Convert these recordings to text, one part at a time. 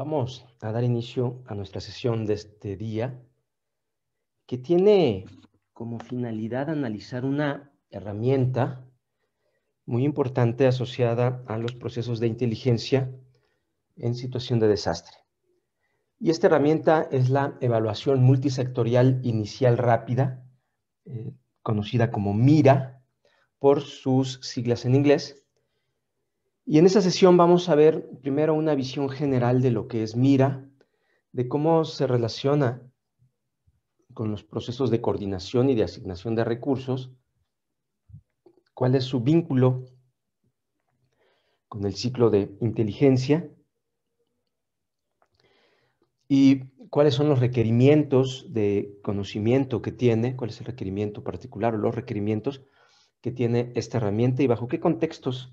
Vamos a dar inicio a nuestra sesión de este día, que tiene como finalidad analizar una herramienta muy importante asociada a los procesos de inteligencia en situación de desastre. Y esta herramienta es la evaluación multisectorial inicial rápida, eh, conocida como MIRA por sus siglas en inglés, y en esta sesión vamos a ver primero una visión general de lo que es Mira, de cómo se relaciona con los procesos de coordinación y de asignación de recursos, cuál es su vínculo con el ciclo de inteligencia y cuáles son los requerimientos de conocimiento que tiene, cuál es el requerimiento particular o los requerimientos que tiene esta herramienta y bajo qué contextos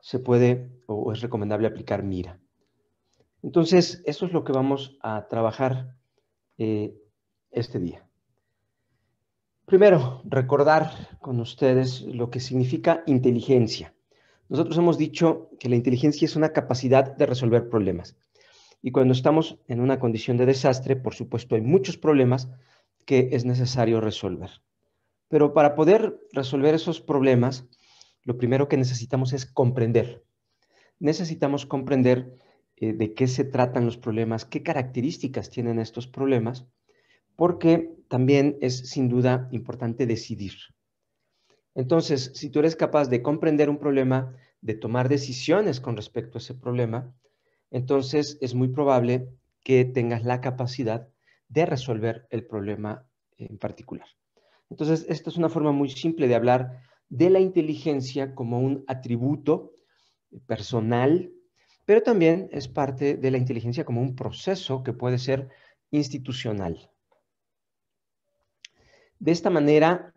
se puede o es recomendable aplicar mira. Entonces, eso es lo que vamos a trabajar eh, este día. Primero, recordar con ustedes lo que significa inteligencia. Nosotros hemos dicho que la inteligencia es una capacidad de resolver problemas. Y cuando estamos en una condición de desastre, por supuesto, hay muchos problemas que es necesario resolver. Pero para poder resolver esos problemas, lo primero que necesitamos es comprender. Necesitamos comprender eh, de qué se tratan los problemas, qué características tienen estos problemas, porque también es sin duda importante decidir. Entonces, si tú eres capaz de comprender un problema, de tomar decisiones con respecto a ese problema, entonces es muy probable que tengas la capacidad de resolver el problema en particular. Entonces, esta es una forma muy simple de hablar de la inteligencia como un atributo personal, pero también es parte de la inteligencia como un proceso que puede ser institucional. De esta manera,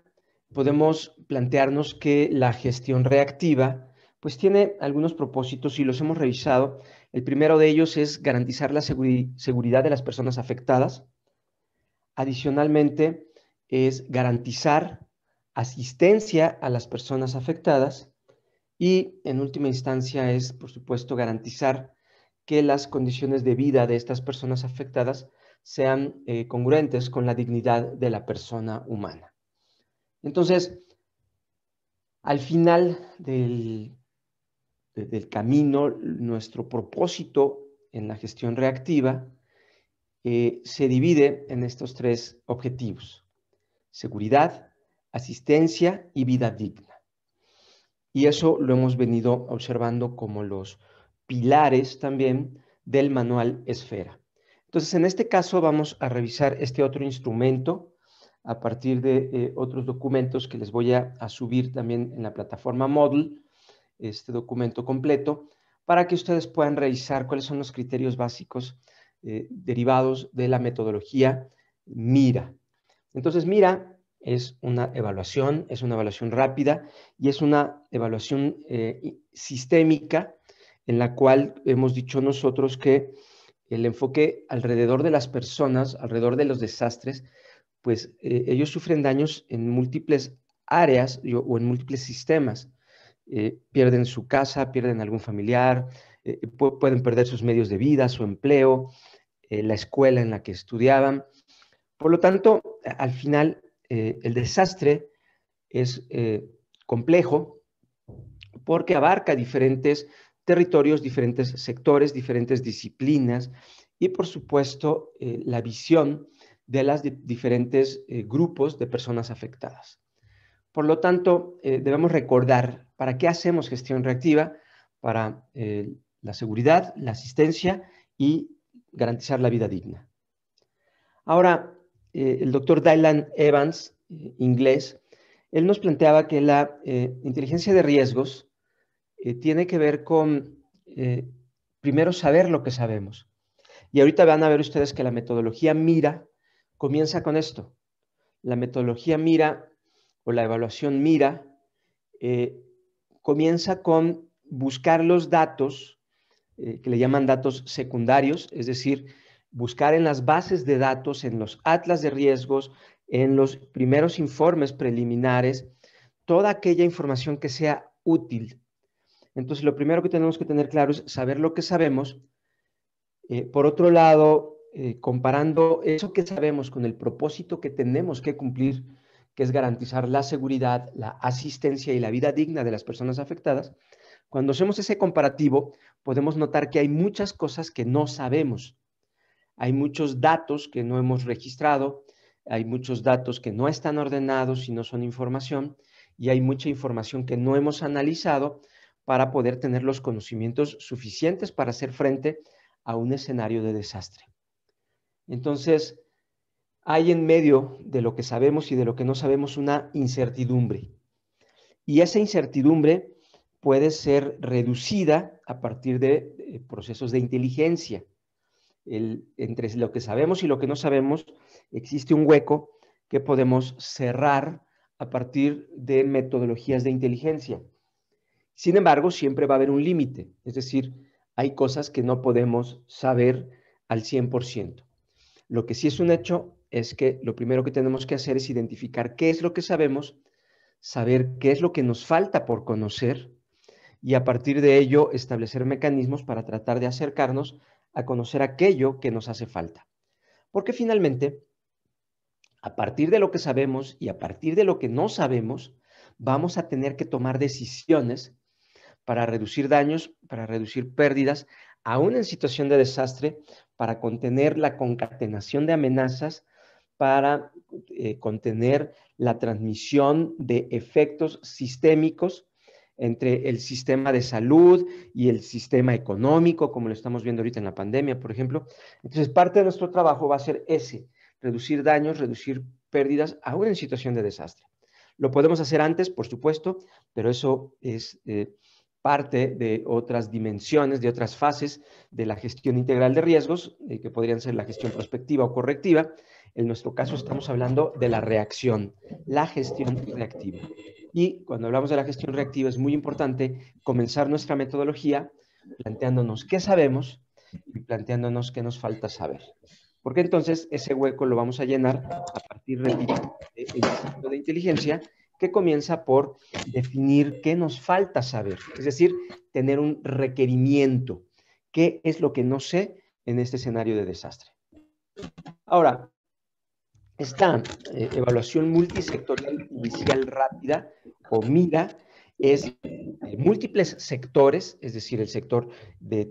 podemos plantearnos que la gestión reactiva pues tiene algunos propósitos y los hemos revisado. El primero de ellos es garantizar la seguridad de las personas afectadas. Adicionalmente, es garantizar asistencia a las personas afectadas y, en última instancia, es, por supuesto, garantizar que las condiciones de vida de estas personas afectadas sean eh, congruentes con la dignidad de la persona humana. Entonces, al final del, camino, nuestro propósito en la gestión reactiva eh, se divide en estos tres objetivos. Seguridad, asistencia y vida digna. Y eso lo hemos venido observando como los pilares también del manual Esfera. Entonces, en este caso vamos a revisar este otro instrumento a partir de eh, otros documentos que les voy a, subir también en la plataforma Model, este documento completo, para que ustedes puedan revisar cuáles son los criterios básicos eh, derivados de la metodología MIRA. Entonces, MIRA es una evaluación, es una evaluación rápida y es una evaluación eh, sistémica en la cual hemos dicho nosotros que el enfoque alrededor de las personas, alrededor de los desastres, pues eh, ellos sufren daños en múltiples áreas o en múltiples sistemas. Eh, pierden su casa, pierden algún familiar, pueden perder sus medios de vida, su empleo, la escuela en la que estudiaban. Por lo tanto, al final eh, el desastre es eh, complejo porque abarca diferentes territorios, diferentes sectores, diferentes disciplinas y, por supuesto, eh, la visión de los diferentes grupos de personas afectadas. Por lo tanto, debemos recordar para qué hacemos gestión reactiva, para la seguridad, la asistencia y garantizar la vida digna. Ahora, eh, el doctor Dylan Evans, eh, inglés, él nos planteaba que la eh, inteligencia de riesgos tiene que ver con, primero, saber lo que sabemos. Y ahorita van a ver ustedes que la metodología mira comienza con esto. La metodología mira o la evaluación mira comienza con buscar los datos, que le llaman datos secundarios, es decir, buscar en las bases de datos, en los atlas de riesgos, en los primeros informes preliminares, toda aquella información que sea útil. Entonces, lo primero que tenemos que tener claro es saber lo que sabemos. Eh, por otro lado, eh, comparando eso que sabemos con el propósito que tenemos que cumplir, que es garantizar la seguridad, la asistencia y la vida digna de las personas afectadas, cuando hacemos ese comparativo, podemos notar que hay muchas cosas que no sabemos hay muchos datos que no hemos registrado, hay muchos datos que no están ordenados y no son información, y hay mucha información que no hemos analizado para poder tener los conocimientos suficientes para hacer frente a un escenario de desastre. Entonces, hay en medio de lo que sabemos y de lo que no sabemos una incertidumbre. Y esa incertidumbre puede ser reducida a partir de eh, procesos de inteligencia entre lo que sabemos y lo que no sabemos, existe un hueco que podemos cerrar a partir de metodologías de inteligencia. Sin embargo, siempre va a haber un límite, es decir, hay cosas que no podemos saber al 100%. Lo que sí es un hecho es que lo primero que tenemos que hacer es identificar qué es lo que sabemos, saber qué es lo que nos falta por conocer y a partir de ello establecer mecanismos para tratar de acercarnos a conocer aquello que nos hace falta. Porque finalmente, a partir de lo que sabemos y a partir de lo que no sabemos, vamos a tener que tomar decisiones para reducir daños, para reducir pérdidas, aún en situación de desastre, para contener la concatenación de amenazas, para eh, contener la transmisión de efectos sistémicos entre el sistema de salud y el sistema económico, como lo estamos viendo ahorita en la pandemia, por ejemplo. Entonces, parte de nuestro trabajo va a ser ese, reducir daños, reducir pérdidas, aún en situación de desastre. Lo podemos hacer antes, por supuesto, pero eso es eh, parte de otras dimensiones, de otras fases de la gestión integral de riesgos, eh, que podrían ser la gestión prospectiva o correctiva. En nuestro caso estamos hablando de la reacción, la gestión reactiva. Y cuando hablamos de la gestión reactiva es muy importante comenzar nuestra metodología planteándonos qué sabemos y planteándonos qué nos falta saber. Porque entonces ese hueco lo vamos a llenar a partir del de, de inteligencia que comienza por definir qué nos falta saber, es decir, tener un requerimiento, qué es lo que no sé en este escenario de desastre. Ahora, esta eh, evaluación multisectorial inicial rápida o MIRA es eh, múltiples sectores, es decir, el sector eh,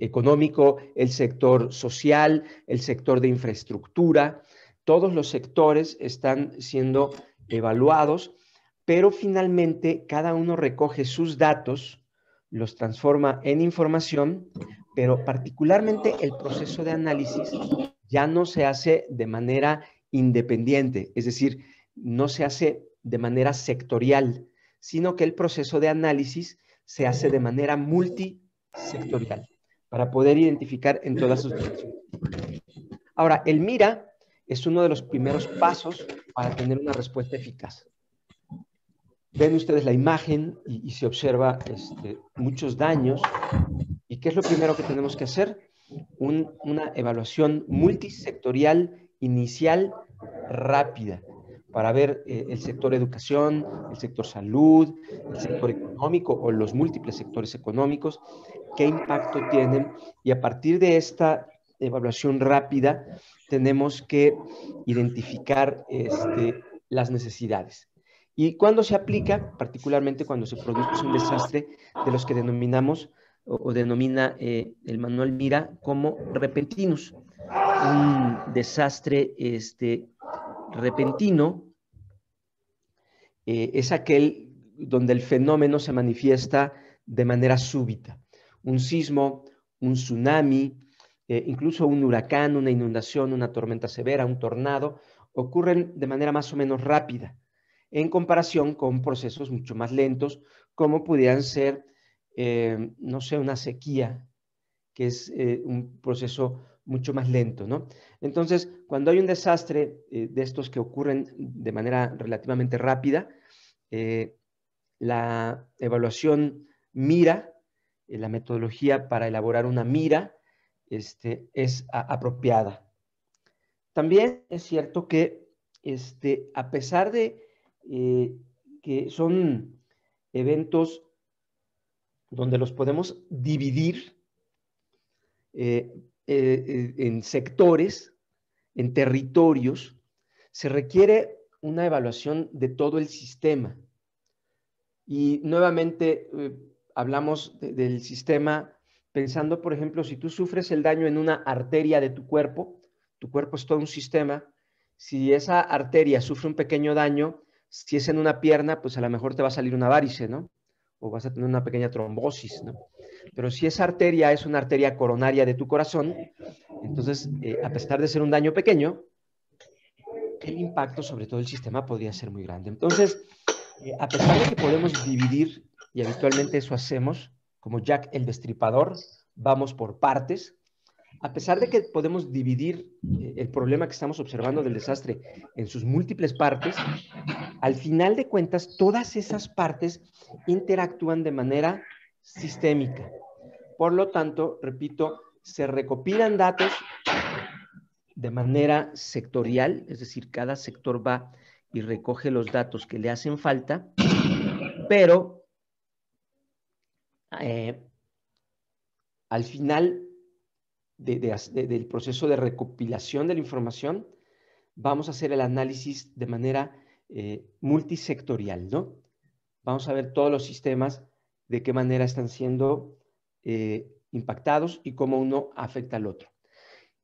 económico, el sector social, el sector de infraestructura, todos los sectores están siendo evaluados, pero finalmente cada uno recoge sus datos, los transforma en información, pero particularmente el proceso de análisis ya no se hace de manera independiente, es decir, no se hace de manera sectorial, sino que el proceso de análisis se hace de manera multisectorial para poder identificar en todas sus direcciones. Ahora, el MIRA es uno de los primeros pasos para tener una respuesta eficaz. Ven ustedes la imagen y, se observa este, muchos daños. ¿Y qué es lo primero que tenemos que hacer? una evaluación multisectorial inicial rápida para ver eh, el sector educación, el sector salud, el sector económico o los múltiples sectores económicos, qué impacto tienen y a partir de esta evaluación rápida tenemos que identificar este, las necesidades. Y cuando se aplica, particularmente cuando se produce un desastre de los que denominamos o, denomina eh, el manual Mira como repentinos un desastre este, repentino, eh, es aquel donde el fenómeno se manifiesta de manera súbita. Un sismo, un tsunami, eh, incluso un huracán, una inundación, una tormenta severa, un tornado, ocurren de manera más o menos rápida, en comparación con procesos mucho más lentos, como pudieran ser, eh, no sé, una sequía, que es un proceso mucho más lento, ¿no? Entonces, cuando hay un desastre eh, de estos que ocurren de manera relativamente rápida, eh, la evaluación mira, eh, la metodología para elaborar una mira este, es apropiada. También es cierto que, este, a pesar de que son eventos donde los podemos dividir, eh, eh, en sectores, en territorios, se requiere una evaluación de todo el sistema. Y nuevamente eh, hablamos del sistema pensando, por ejemplo, si tú sufres el daño en una arteria de tu cuerpo, tu cuerpo es todo un sistema, si esa arteria sufre un pequeño daño, si es en una pierna, pues a lo mejor te va a salir una varice, ¿no? O vas a tener una pequeña trombosis, ¿no? Pero si esa arteria es una arteria coronaria de tu corazón, entonces, eh, a pesar de ser un daño pequeño, el impacto sobre todo el sistema podría ser muy grande. Entonces, eh, a pesar de que podemos dividir, y habitualmente eso hacemos, como Jack el Destripador, vamos por partes, a pesar de que podemos dividir eh, el problema que estamos observando del desastre en sus múltiples partes, al final de cuentas todas esas partes interactúan de manera sistémica. Por lo tanto, repito, se recopilan datos de manera sectorial, es decir, cada sector va y recoge los datos que le hacen falta, pero eh, al final del proceso de recopilación de la información, vamos a hacer el análisis de manera eh, multisectorial, ¿no? Vamos a ver todos los sistemas de qué manera están siendo eh, impactados y cómo uno afecta al otro.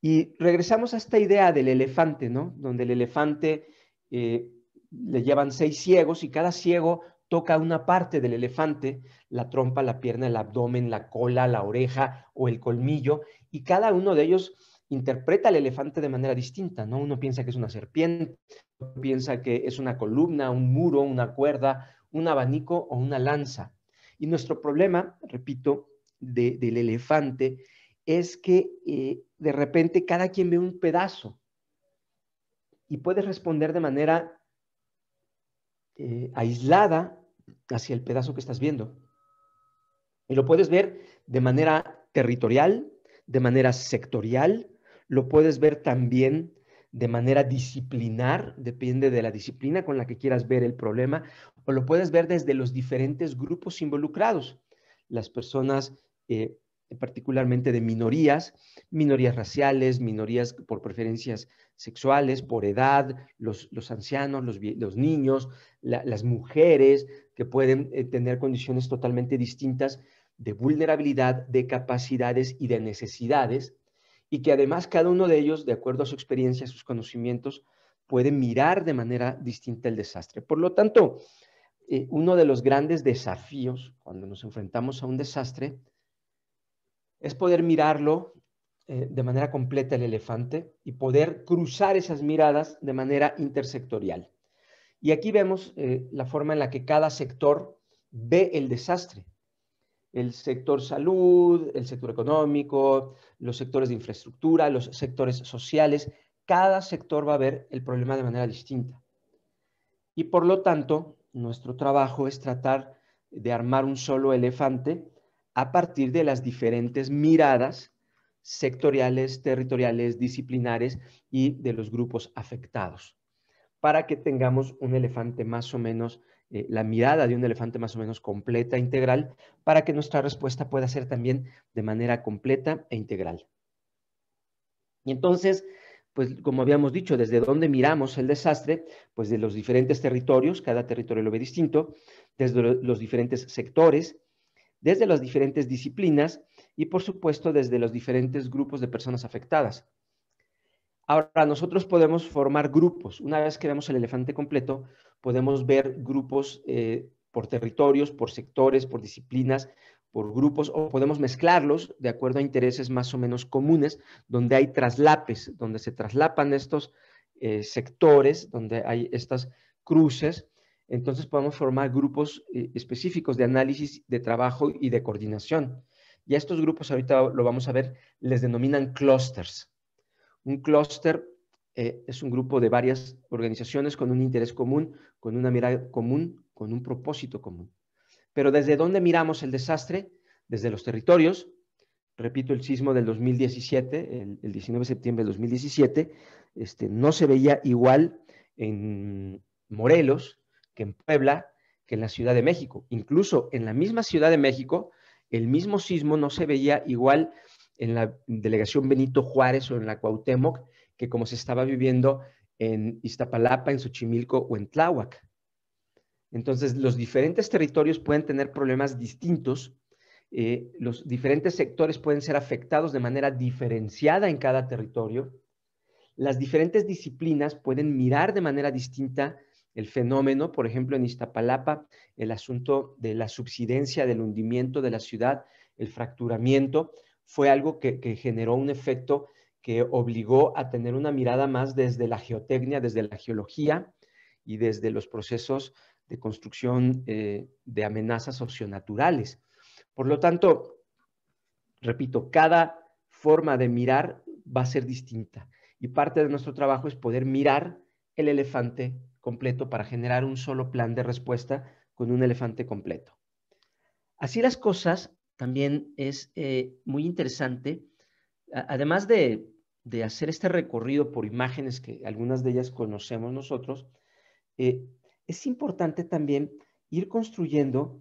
Y regresamos a esta idea del elefante, ¿no? Donde el elefante eh, le llevan seis ciegos y cada ciego toca una parte del elefante, la trompa, la pierna, el abdomen, la cola, la oreja o el colmillo, y cada uno de ellos interpreta al elefante de manera distinta, ¿no? Uno piensa que es una serpiente, piensa que es una columna, un muro, una cuerda, un abanico o una lanza. Y nuestro problema, repito, del elefante es que eh, de repente cada quien ve un pedazo y puedes responder de manera eh, aislada hacia el pedazo que estás viendo. Y lo puedes ver de manera territorial, de manera sectorial, lo puedes ver también de manera disciplinar, depende de la disciplina con la que quieras ver el problema, o lo puedes ver desde los diferentes grupos involucrados, las personas eh, particularmente de minorías, minorías raciales, minorías por preferencias sexuales, por edad, los, ancianos, los, niños, las mujeres, que pueden eh, tener condiciones totalmente distintas de vulnerabilidad, de capacidades y de necesidades y que además cada uno de ellos, de acuerdo a su experiencia, a sus conocimientos, puede mirar de manera distinta el desastre. Por lo tanto, eh, uno de los grandes desafíos cuando nos enfrentamos a un desastre es poder mirarlo eh, de manera completa el elefante y poder cruzar esas miradas de manera intersectorial. Y aquí vemos eh, la forma en la que cada sector ve el desastre el sector salud, el sector económico, los sectores de infraestructura, los sectores sociales, cada sector va a ver el problema de manera distinta. Y por lo tanto, nuestro trabajo es tratar de armar un solo elefante a partir de las diferentes miradas sectoriales, territoriales, disciplinares y de los grupos afectados, para que tengamos un elefante más o menos eh, la mirada de un elefante más o menos completa, e integral, para que nuestra respuesta pueda ser también de manera completa e integral. Y entonces, pues como habíamos dicho, desde dónde miramos el desastre, pues de los diferentes territorios, cada territorio lo ve distinto, desde los diferentes sectores, desde las diferentes disciplinas y por supuesto desde los diferentes grupos de personas afectadas. Ahora, nosotros podemos formar grupos. Una vez que vemos el elefante completo, podemos ver grupos eh, por territorios, por sectores, por disciplinas, por grupos, o podemos mezclarlos de acuerdo a intereses más o menos comunes, donde hay traslapes, donde se traslapan estos eh, sectores, donde hay estas cruces. Entonces podemos formar grupos eh, específicos de análisis, de trabajo y de coordinación. Y a estos grupos, ahorita lo vamos a ver, les denominan clusters. Un clúster eh, es un grupo de varias organizaciones con un interés común, con una mirada común, con un propósito común. Pero desde dónde miramos el desastre? Desde los territorios. Repito, el sismo del 2017, el, 19 de septiembre del 2017, este, no se veía igual en Morelos que en Puebla, que en la Ciudad de México. Incluso en la misma Ciudad de México, el mismo sismo no se veía igual en la delegación Benito Juárez o en la Cuauhtémoc que como se estaba viviendo en Iztapalapa, en Xochimilco o en Tláhuac. Entonces, los diferentes territorios pueden tener problemas distintos, eh, los diferentes sectores pueden ser afectados de manera diferenciada en cada territorio, las diferentes disciplinas pueden mirar de manera distinta el fenómeno, por ejemplo, en Iztapalapa, el asunto de la subsidencia, del hundimiento de la ciudad, el fracturamiento, fue algo que, generó un efecto que obligó a tener una mirada más desde la geotecnia, desde la geología y desde los procesos de construcción eh, de amenazas opcionaturales. Por lo tanto, repito, cada forma de mirar va a ser distinta y parte de nuestro trabajo es poder mirar el elefante completo para generar un solo plan de respuesta con un elefante completo. Así las cosas, también es eh, muy interesante, además de, hacer este recorrido por imágenes que algunas de ellas conocemos nosotros, eh, es importante también ir construyendo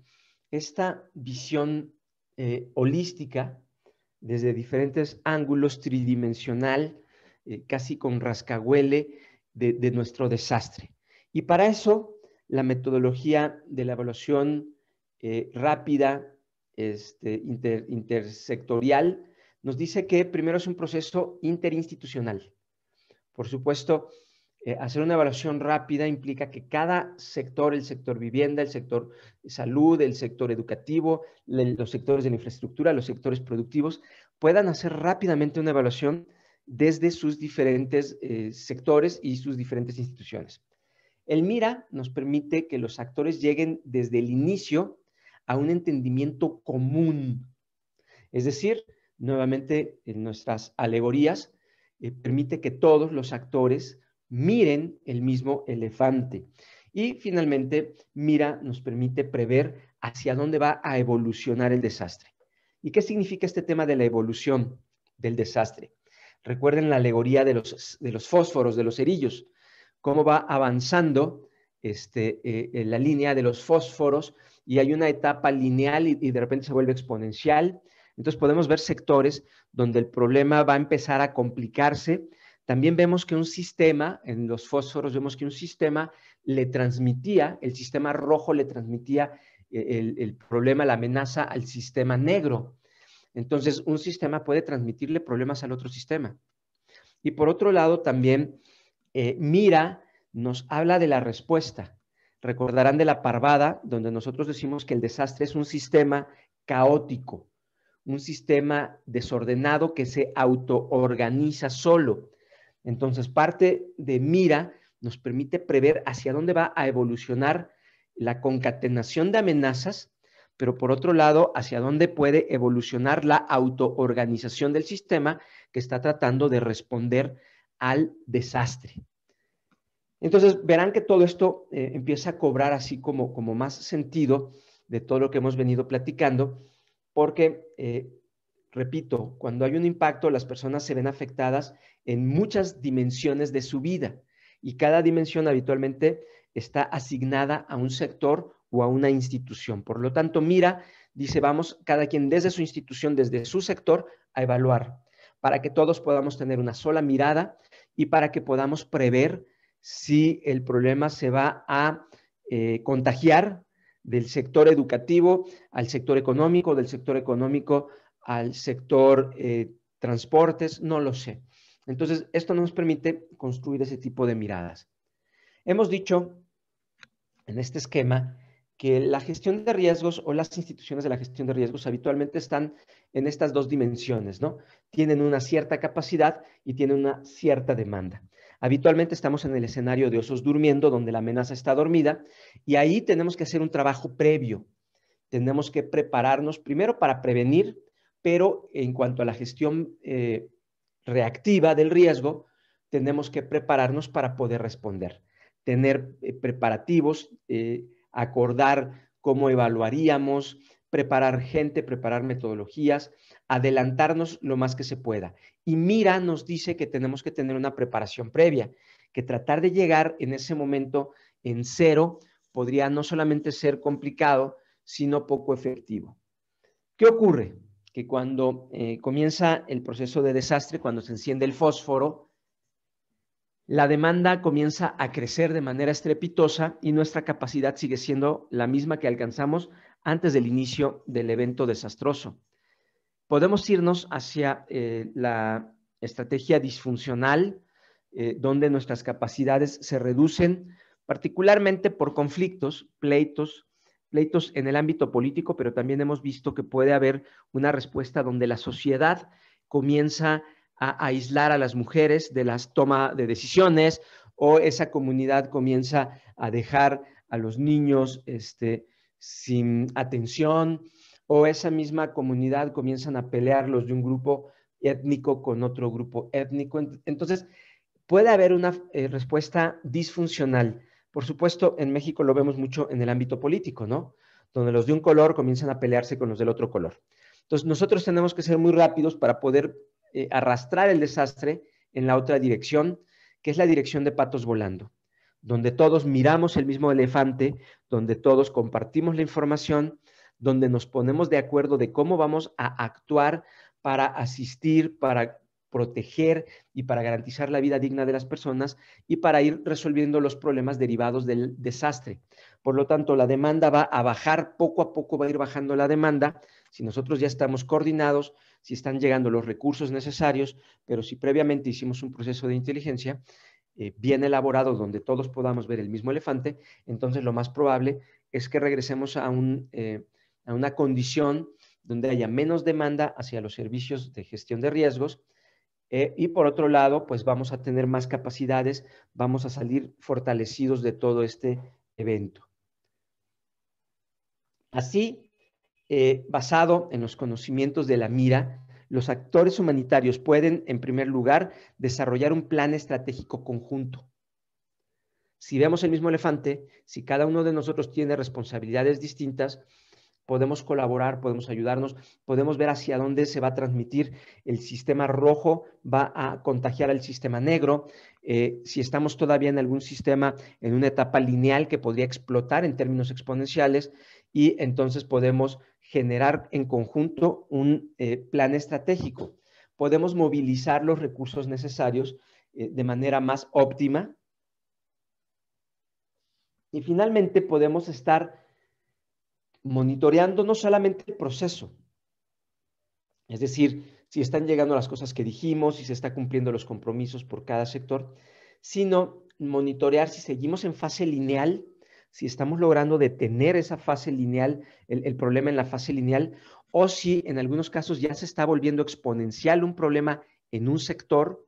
esta visión eh, holística desde diferentes ángulos tridimensional, casi con rascahuele de, nuestro desastre. Y para eso, la metodología de la evaluación rápida este, intersectorial, nos dice que primero es un proceso interinstitucional. Por supuesto, eh, hacer una evaluación rápida implica que cada sector, el sector vivienda, el sector salud, el sector educativo, los sectores de la infraestructura, los sectores productivos, puedan hacer rápidamente una evaluación desde sus diferentes eh, sectores y sus diferentes instituciones. El MIRA nos permite que los actores lleguen desde el inicio a un entendimiento común. Es decir, nuevamente en nuestras alegorías, eh, permite que todos los actores miren el mismo elefante. Y finalmente, mira nos permite prever hacia dónde va a evolucionar el desastre. ¿Y qué significa este tema de la evolución del desastre? Recuerden la alegoría de los, fósforos, de los cerillos, cómo va avanzando este, eh, en la línea de los fósforos y hay una etapa lineal y, de repente se vuelve exponencial. Entonces podemos ver sectores donde el problema va a empezar a complicarse. También vemos que un sistema, en los fósforos vemos que un sistema le transmitía, el sistema rojo le transmitía eh, el, problema, la amenaza al sistema negro. Entonces un sistema puede transmitirle problemas al otro sistema. Y por otro lado también, eh, mira, nos habla de la respuesta. Recordarán de la parvada, donde nosotros decimos que el desastre es un sistema caótico, un sistema desordenado que se autoorganiza solo. Entonces, parte de mira nos permite prever hacia dónde va a evolucionar la concatenación de amenazas, pero por otro lado, hacia dónde puede evolucionar la autoorganización del sistema que está tratando de responder al desastre. Entonces verán que todo esto eh, empieza a cobrar así como, más sentido de todo lo que hemos venido platicando, porque, eh, repito, cuando hay un impacto, las personas se ven afectadas en muchas dimensiones de su vida y cada dimensión habitualmente está asignada a un sector o a una institución. Por lo tanto, mira, dice, vamos cada quien desde su institución, desde su sector, a evaluar, para que todos podamos tener una sola mirada y para que podamos prever si el problema se va a eh, contagiar del sector educativo al sector económico, del sector económico al sector eh, transportes, no lo sé. Entonces, esto nos permite construir ese tipo de miradas. Hemos dicho en este esquema que la gestión de riesgos o las instituciones de la gestión de riesgos habitualmente están en estas dos dimensiones, ¿no? Tienen una cierta capacidad y tienen una cierta demanda. Habitualmente estamos en el escenario de osos durmiendo, donde la amenaza está dormida, y ahí tenemos que hacer un trabajo previo. Tenemos que prepararnos primero para prevenir, pero en cuanto a la gestión eh, reactiva del riesgo, tenemos que prepararnos para poder responder, tener eh, preparativos, eh, acordar cómo evaluaríamos, preparar gente, preparar metodologías, adelantarnos lo más que se pueda. Y Mira nos dice que tenemos que tener una preparación previa, que tratar de llegar en ese momento en cero podría no solamente ser complicado, sino poco efectivo. ¿Qué ocurre? Que cuando eh, comienza el proceso de desastre, cuando se enciende el fósforo, la demanda comienza a crecer de manera estrepitosa y nuestra capacidad sigue siendo la misma que alcanzamos antes del inicio del evento desastroso podemos irnos hacia eh, la estrategia disfuncional, eh, donde nuestras capacidades se reducen particularmente por conflictos, pleitos, pleitos en el ámbito político, pero también hemos visto que puede haber una respuesta donde la sociedad comienza a aislar a las mujeres de las toma de decisiones o esa comunidad comienza a dejar a los niños este, sin atención, o esa misma comunidad comienzan a pelear los de un grupo étnico con otro grupo étnico. Entonces, puede haber una eh, respuesta disfuncional. Por supuesto, en México lo vemos mucho en el ámbito político, ¿no? Donde los de un color comienzan a pelearse con los del otro color. Entonces, nosotros tenemos que ser muy rápidos para poder eh, arrastrar el desastre en la otra dirección, que es la dirección de patos volando, donde todos miramos el mismo elefante, donde todos compartimos la información, donde nos ponemos de acuerdo de cómo vamos a actuar para asistir, para proteger y para garantizar la vida digna de las personas y para ir resolviendo los problemas derivados del desastre. Por lo tanto, la demanda va a bajar, poco a poco va a ir bajando la demanda, si nosotros ya estamos coordinados, si están llegando los recursos necesarios, pero si previamente hicimos un proceso de inteligencia eh, bien elaborado donde todos podamos ver el mismo elefante, entonces lo más probable es que regresemos a un eh, a una condición donde haya menos demanda hacia los servicios de gestión de riesgos. Eh, y por otro lado, pues vamos a tener más capacidades, vamos a salir fortalecidos de todo este evento. Así, eh, basado en los conocimientos de la mira, los actores humanitarios pueden, en primer lugar, desarrollar un plan estratégico conjunto. Si vemos el mismo elefante, si cada uno de nosotros tiene responsabilidades distintas, podemos colaborar, podemos ayudarnos, podemos ver hacia dónde se va a transmitir el sistema rojo, va a contagiar al sistema negro. Eh, si estamos todavía en algún sistema, en una etapa lineal que podría explotar en términos exponenciales, y entonces podemos generar en conjunto un eh, plan estratégico. Podemos movilizar los recursos necesarios eh, de manera más óptima. Y finalmente podemos estar monitoreando no solamente el proceso, es decir, si están llegando las cosas que dijimos, si se está cumpliendo los compromisos por cada sector, sino monitorear si seguimos en fase lineal, si estamos logrando detener esa fase lineal, el, problema en la fase lineal, o si en algunos casos ya se está volviendo exponencial un problema en un sector,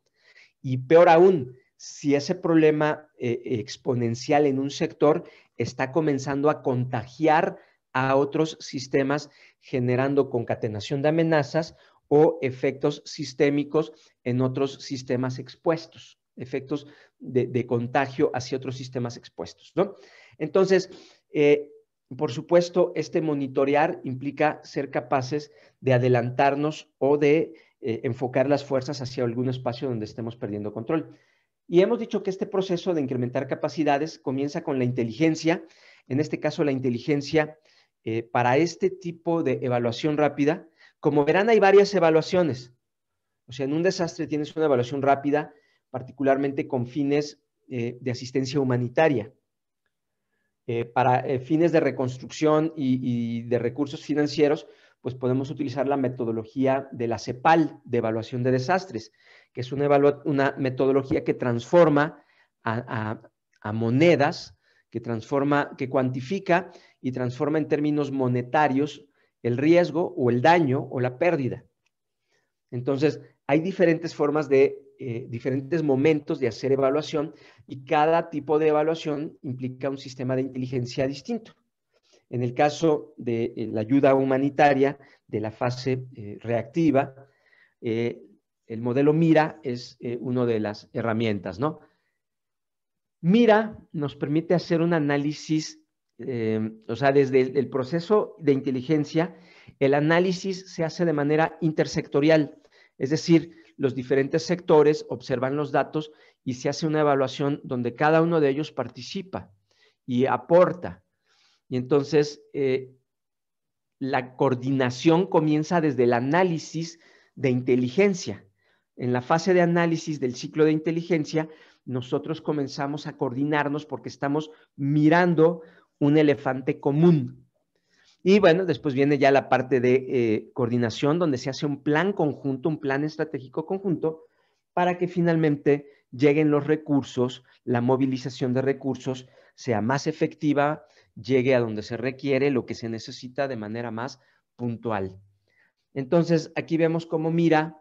y peor aún, si ese problema eh, exponencial en un sector está comenzando a contagiar a otros sistemas generando concatenación de amenazas o efectos sistémicos en otros sistemas expuestos, efectos de, contagio hacia otros sistemas expuestos. Entonces, eh, por supuesto, este monitorear implica ser capaces de adelantarnos o de eh, enfocar las fuerzas hacia algún espacio donde estemos perdiendo control. Y hemos dicho que este proceso de incrementar capacidades comienza con la inteligencia, en este caso la inteligencia eh, para este tipo de evaluación rápida, como verán, hay varias evaluaciones. O sea, en un desastre tienes una evaluación rápida, particularmente con fines eh, de asistencia humanitaria. Eh, para fines de reconstrucción y, de recursos financieros, pues podemos utilizar la metodología de la CEPAL, de evaluación de desastres, que es una, metodología que transforma a, a, monedas, que transforma, que cuantifica y transforma en términos monetarios el riesgo o el daño o la pérdida. Entonces, hay diferentes formas de, eh, diferentes momentos de hacer evaluación y cada tipo de evaluación implica un sistema de inteligencia distinto. En el caso de eh, la ayuda humanitaria, de la fase eh, reactiva, el modelo MIRA es una de las herramientas, ¿no? MIRA nos permite hacer un análisis Em, o sea, desde el, proceso de inteligencia, el análisis se hace de manera intersectorial, es decir, los diferentes sectores observan los datos y se hace una evaluación donde cada uno de ellos participa y aporta. Y entonces eh, la coordinación comienza desde el análisis de inteligencia. En la fase de análisis del ciclo de inteligencia, nosotros comenzamos a coordinarnos porque estamos mirando un elefante común. Y bueno, después viene ya la parte de eh, coordinación, donde se hace un plan conjunto, un plan estratégico conjunto, para que finalmente lleguen los recursos, la movilización de recursos sea más efectiva, llegue a donde se requiere, lo que se necesita de manera más puntual. Entonces, aquí vemos cómo mira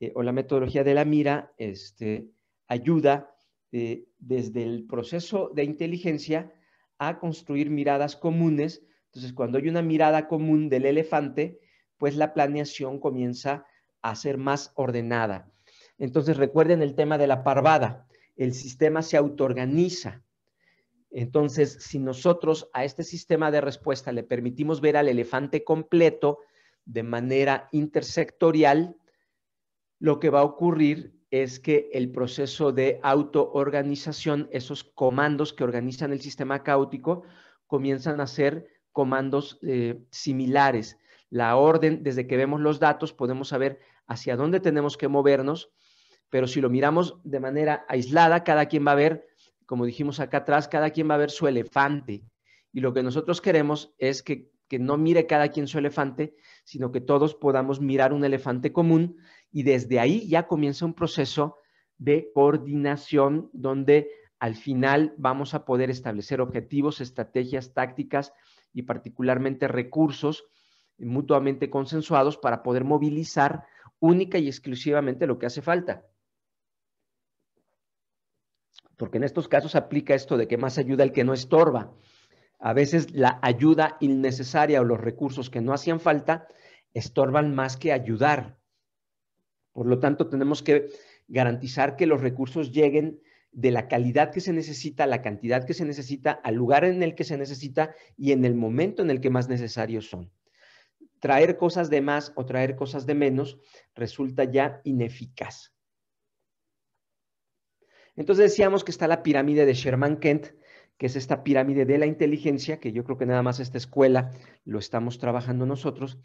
eh, o la metodología de la mira este, ayuda eh, desde el proceso de inteligencia a construir miradas comunes. Entonces, cuando hay una mirada común del elefante, pues la planeación comienza a ser más ordenada. Entonces, recuerden el tema de la parvada. El sistema se autoorganiza. Entonces, si nosotros a este sistema de respuesta le permitimos ver al elefante completo de manera intersectorial, lo que va a ocurrir es que el proceso de autoorganización, esos comandos que organizan el sistema caótico, comienzan a ser comandos eh, similares. La orden, desde que vemos los datos, podemos saber hacia dónde tenemos que movernos, pero si lo miramos de manera aislada, cada quien va a ver, como dijimos acá atrás, cada quien va a ver su elefante. Y lo que nosotros queremos es que, que no mire cada quien su elefante, sino que todos podamos mirar un elefante común y desde ahí ya comienza un proceso de coordinación donde al final vamos a poder establecer objetivos, estrategias, tácticas y particularmente recursos mutuamente consensuados para poder movilizar única y exclusivamente lo que hace falta. Porque en estos casos aplica esto de que más ayuda el que no estorba. A veces la ayuda innecesaria o los recursos que no hacían falta estorban más que ayudar. Por lo tanto, tenemos que garantizar que los recursos lleguen de la calidad que se necesita, la cantidad que se necesita, al lugar en el que se necesita y en el momento en el que más necesarios son. Traer cosas de más o traer cosas de menos resulta ya ineficaz. Entonces decíamos que está la pirámide de Sherman Kent, que es esta pirámide de la inteligencia, que yo creo que nada más esta escuela lo estamos trabajando nosotros,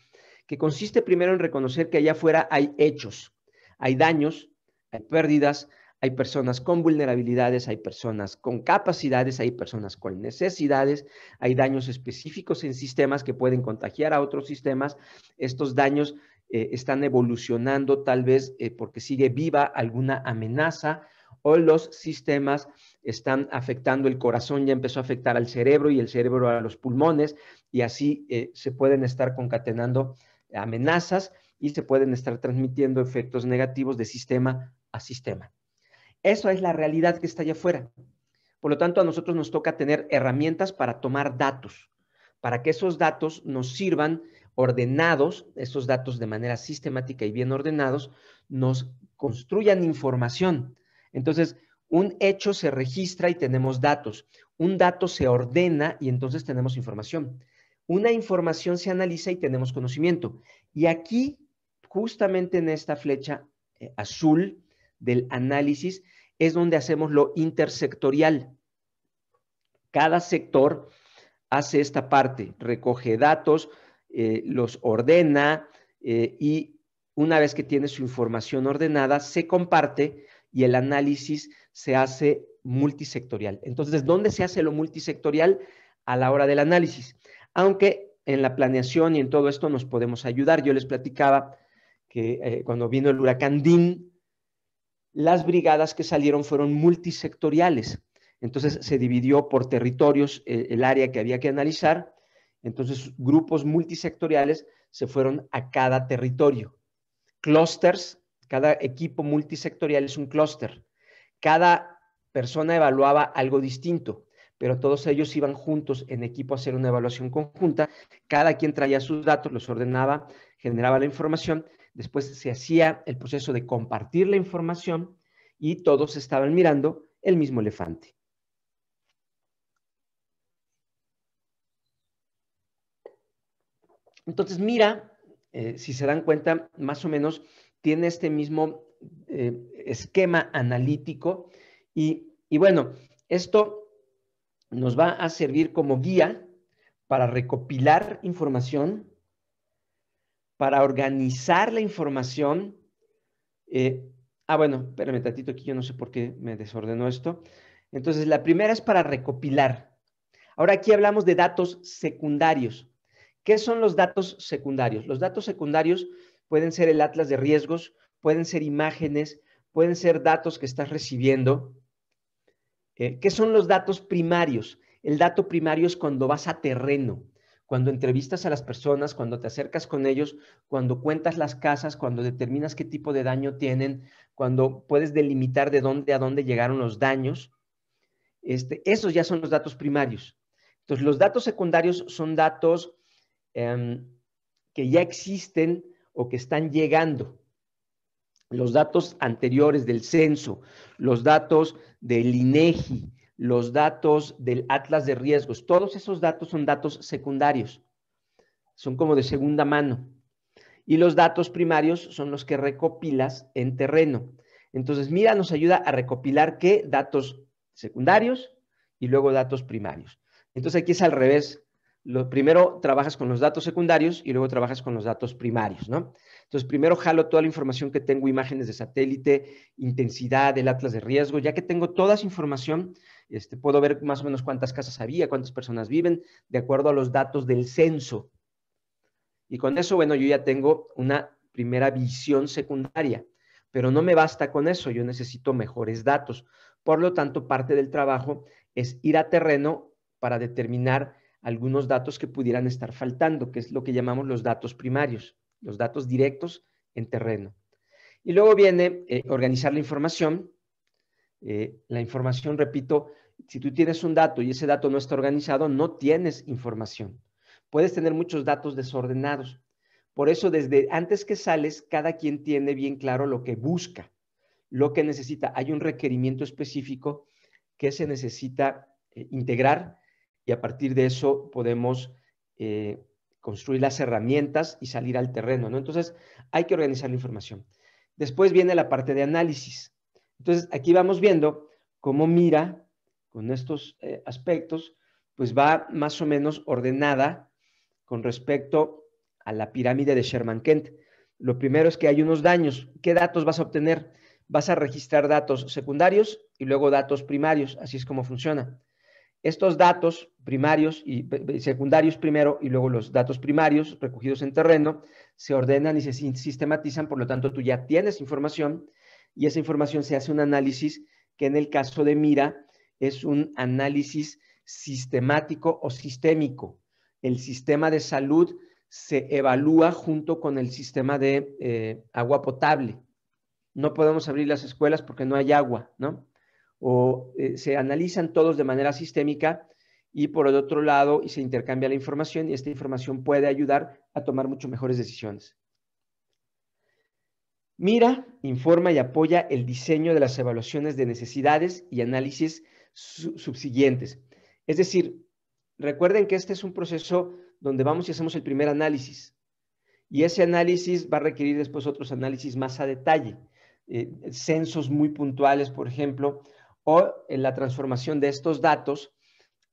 que consiste primero en reconocer que allá afuera hay hechos, hay daños, hay pérdidas, hay personas con vulnerabilidades, hay personas con capacidades, hay personas con necesidades, hay daños específicos en sistemas que pueden contagiar a otros sistemas. Estos daños eh, están evolucionando tal vez eh, porque sigue viva alguna amenaza o los sistemas están afectando el corazón, ya empezó a afectar al cerebro y el cerebro a los pulmones y así eh, se pueden estar concatenando amenazas y se pueden estar transmitiendo efectos negativos de sistema a sistema. Eso es la realidad que está allá afuera. Por lo tanto, a nosotros nos toca tener herramientas para tomar datos, para que esos datos nos sirvan ordenados, esos datos de manera sistemática y bien ordenados, nos construyan información. Entonces, un hecho se registra y tenemos datos. Un dato se ordena y entonces tenemos información. Una información se analiza y tenemos conocimiento. Y aquí justamente en esta flecha eh, azul del análisis es donde hacemos lo intersectorial. Cada sector hace esta parte, recoge datos, eh, los ordena eh, y una vez que tiene su información ordenada, se comparte y el análisis se hace multisectorial. Entonces, ¿dónde se hace lo multisectorial? A la hora del análisis. Aunque en la planeación y en todo esto nos podemos ayudar. Yo les platicaba que eh, cuando vino el huracán Dean, las brigadas que salieron fueron multisectoriales. Entonces se dividió por territorios eh, el área que había que analizar. Entonces grupos multisectoriales se fueron a cada territorio. Clusters, cada equipo multisectorial es un clúster. Cada persona evaluaba algo distinto, pero todos ellos iban juntos en equipo a hacer una evaluación conjunta. Cada quien traía sus datos, los ordenaba, generaba la información Después se hacía el proceso de compartir la información y todos estaban mirando el mismo elefante. Entonces, mira, eh, si se dan cuenta, más o menos tiene este mismo eh, esquema analítico y bueno, esto nos va a servir como guía para recopilar información para organizar la información. Eh, ah, bueno, espérame tantito aquí, yo no sé por qué me desordenó esto. Entonces, la primera es para recopilar. Ahora aquí hablamos de datos secundarios. ¿Qué son los datos secundarios? Los datos secundarios pueden ser el atlas de riesgos, pueden ser imágenes, pueden ser datos que estás recibiendo. Eh, ¿Qué son los datos primarios? El dato primario es cuando vas a terreno cuando entrevistas a las personas, cuando te acercas con ellos, cuando cuentas las casas, cuando determinas qué tipo de daño tienen, cuando puedes delimitar de dónde a dónde llegaron los daños. Este, esos ya son los datos primarios. Entonces, los datos secundarios son datos em, que ya existen o que están llegando. Los datos anteriores del censo, los datos del INEGI, los datos del atlas de riesgos. Todos esos datos son datos secundarios, son como de segunda mano. Y los datos primarios son los que recopilas en terreno. Entonces, mira, nos ayuda a recopilar qué datos secundarios y luego datos primarios. Entonces, aquí es al revés lo, primero trabajas con los datos secundarios y luego trabajas con los datos primarios, ¿no? Entonces, primero jalo toda la información que tengo, imágenes de satélite, intensidad, el atlas de riesgo, ya que tengo toda esa información, este, puedo ver más o menos cuántas casas había, cuántas personas viven, de acuerdo a los datos del censo. Y con eso, bueno, yo ya tengo una primera visión secundaria, pero no me basta con eso, yo necesito mejores datos. Por lo tanto, parte del trabajo es ir a terreno para determinar algunos datos que pudieran estar faltando, que es lo que llamamos los datos primarios, los datos directos en terreno. Y luego viene eh, organizar la información. Eh, la información, repito, si tú tienes un dato y ese dato no está organizado, no tienes información. Puedes tener muchos datos desordenados. Por eso, desde antes que sales, cada quien tiene bien claro lo que busca, lo que necesita. Hay un requerimiento específico que se necesita eh, integrar y a partir de eso podemos eh, construir las herramientas y salir al terreno, ¿no? Entonces, hay que organizar la información. Después viene la parte de análisis. Entonces, aquí vamos viendo cómo Mira, con estos eh, aspectos, pues va más o menos ordenada con respecto a la pirámide de Sherman-Kent. Lo primero es que hay unos daños. ¿Qué datos vas a obtener? Vas a registrar datos secundarios y luego datos primarios. Así es como funciona. Estos datos primarios y secundarios primero y luego los datos primarios recogidos en terreno se ordenan y se sistematizan, por lo tanto tú ya tienes información y esa información se hace un análisis que en el caso de Mira es un análisis sistemático o sistémico. El sistema de salud se evalúa junto con el sistema de eh, agua potable. No podemos abrir las escuelas porque no hay agua, ¿no? o eh, se analizan todos de manera sistémica y por el otro lado y se intercambia la información y esta información puede ayudar a tomar mucho mejores decisiones. Mira, informa y apoya el diseño de las evaluaciones de necesidades y análisis subsiguientes. Es decir, recuerden que este es un proceso donde vamos y hacemos el primer análisis. Y ese análisis va a requerir después otros análisis más a detalle. Eh, censos muy puntuales, por ejemplo, o en eh, la transformación de estos datos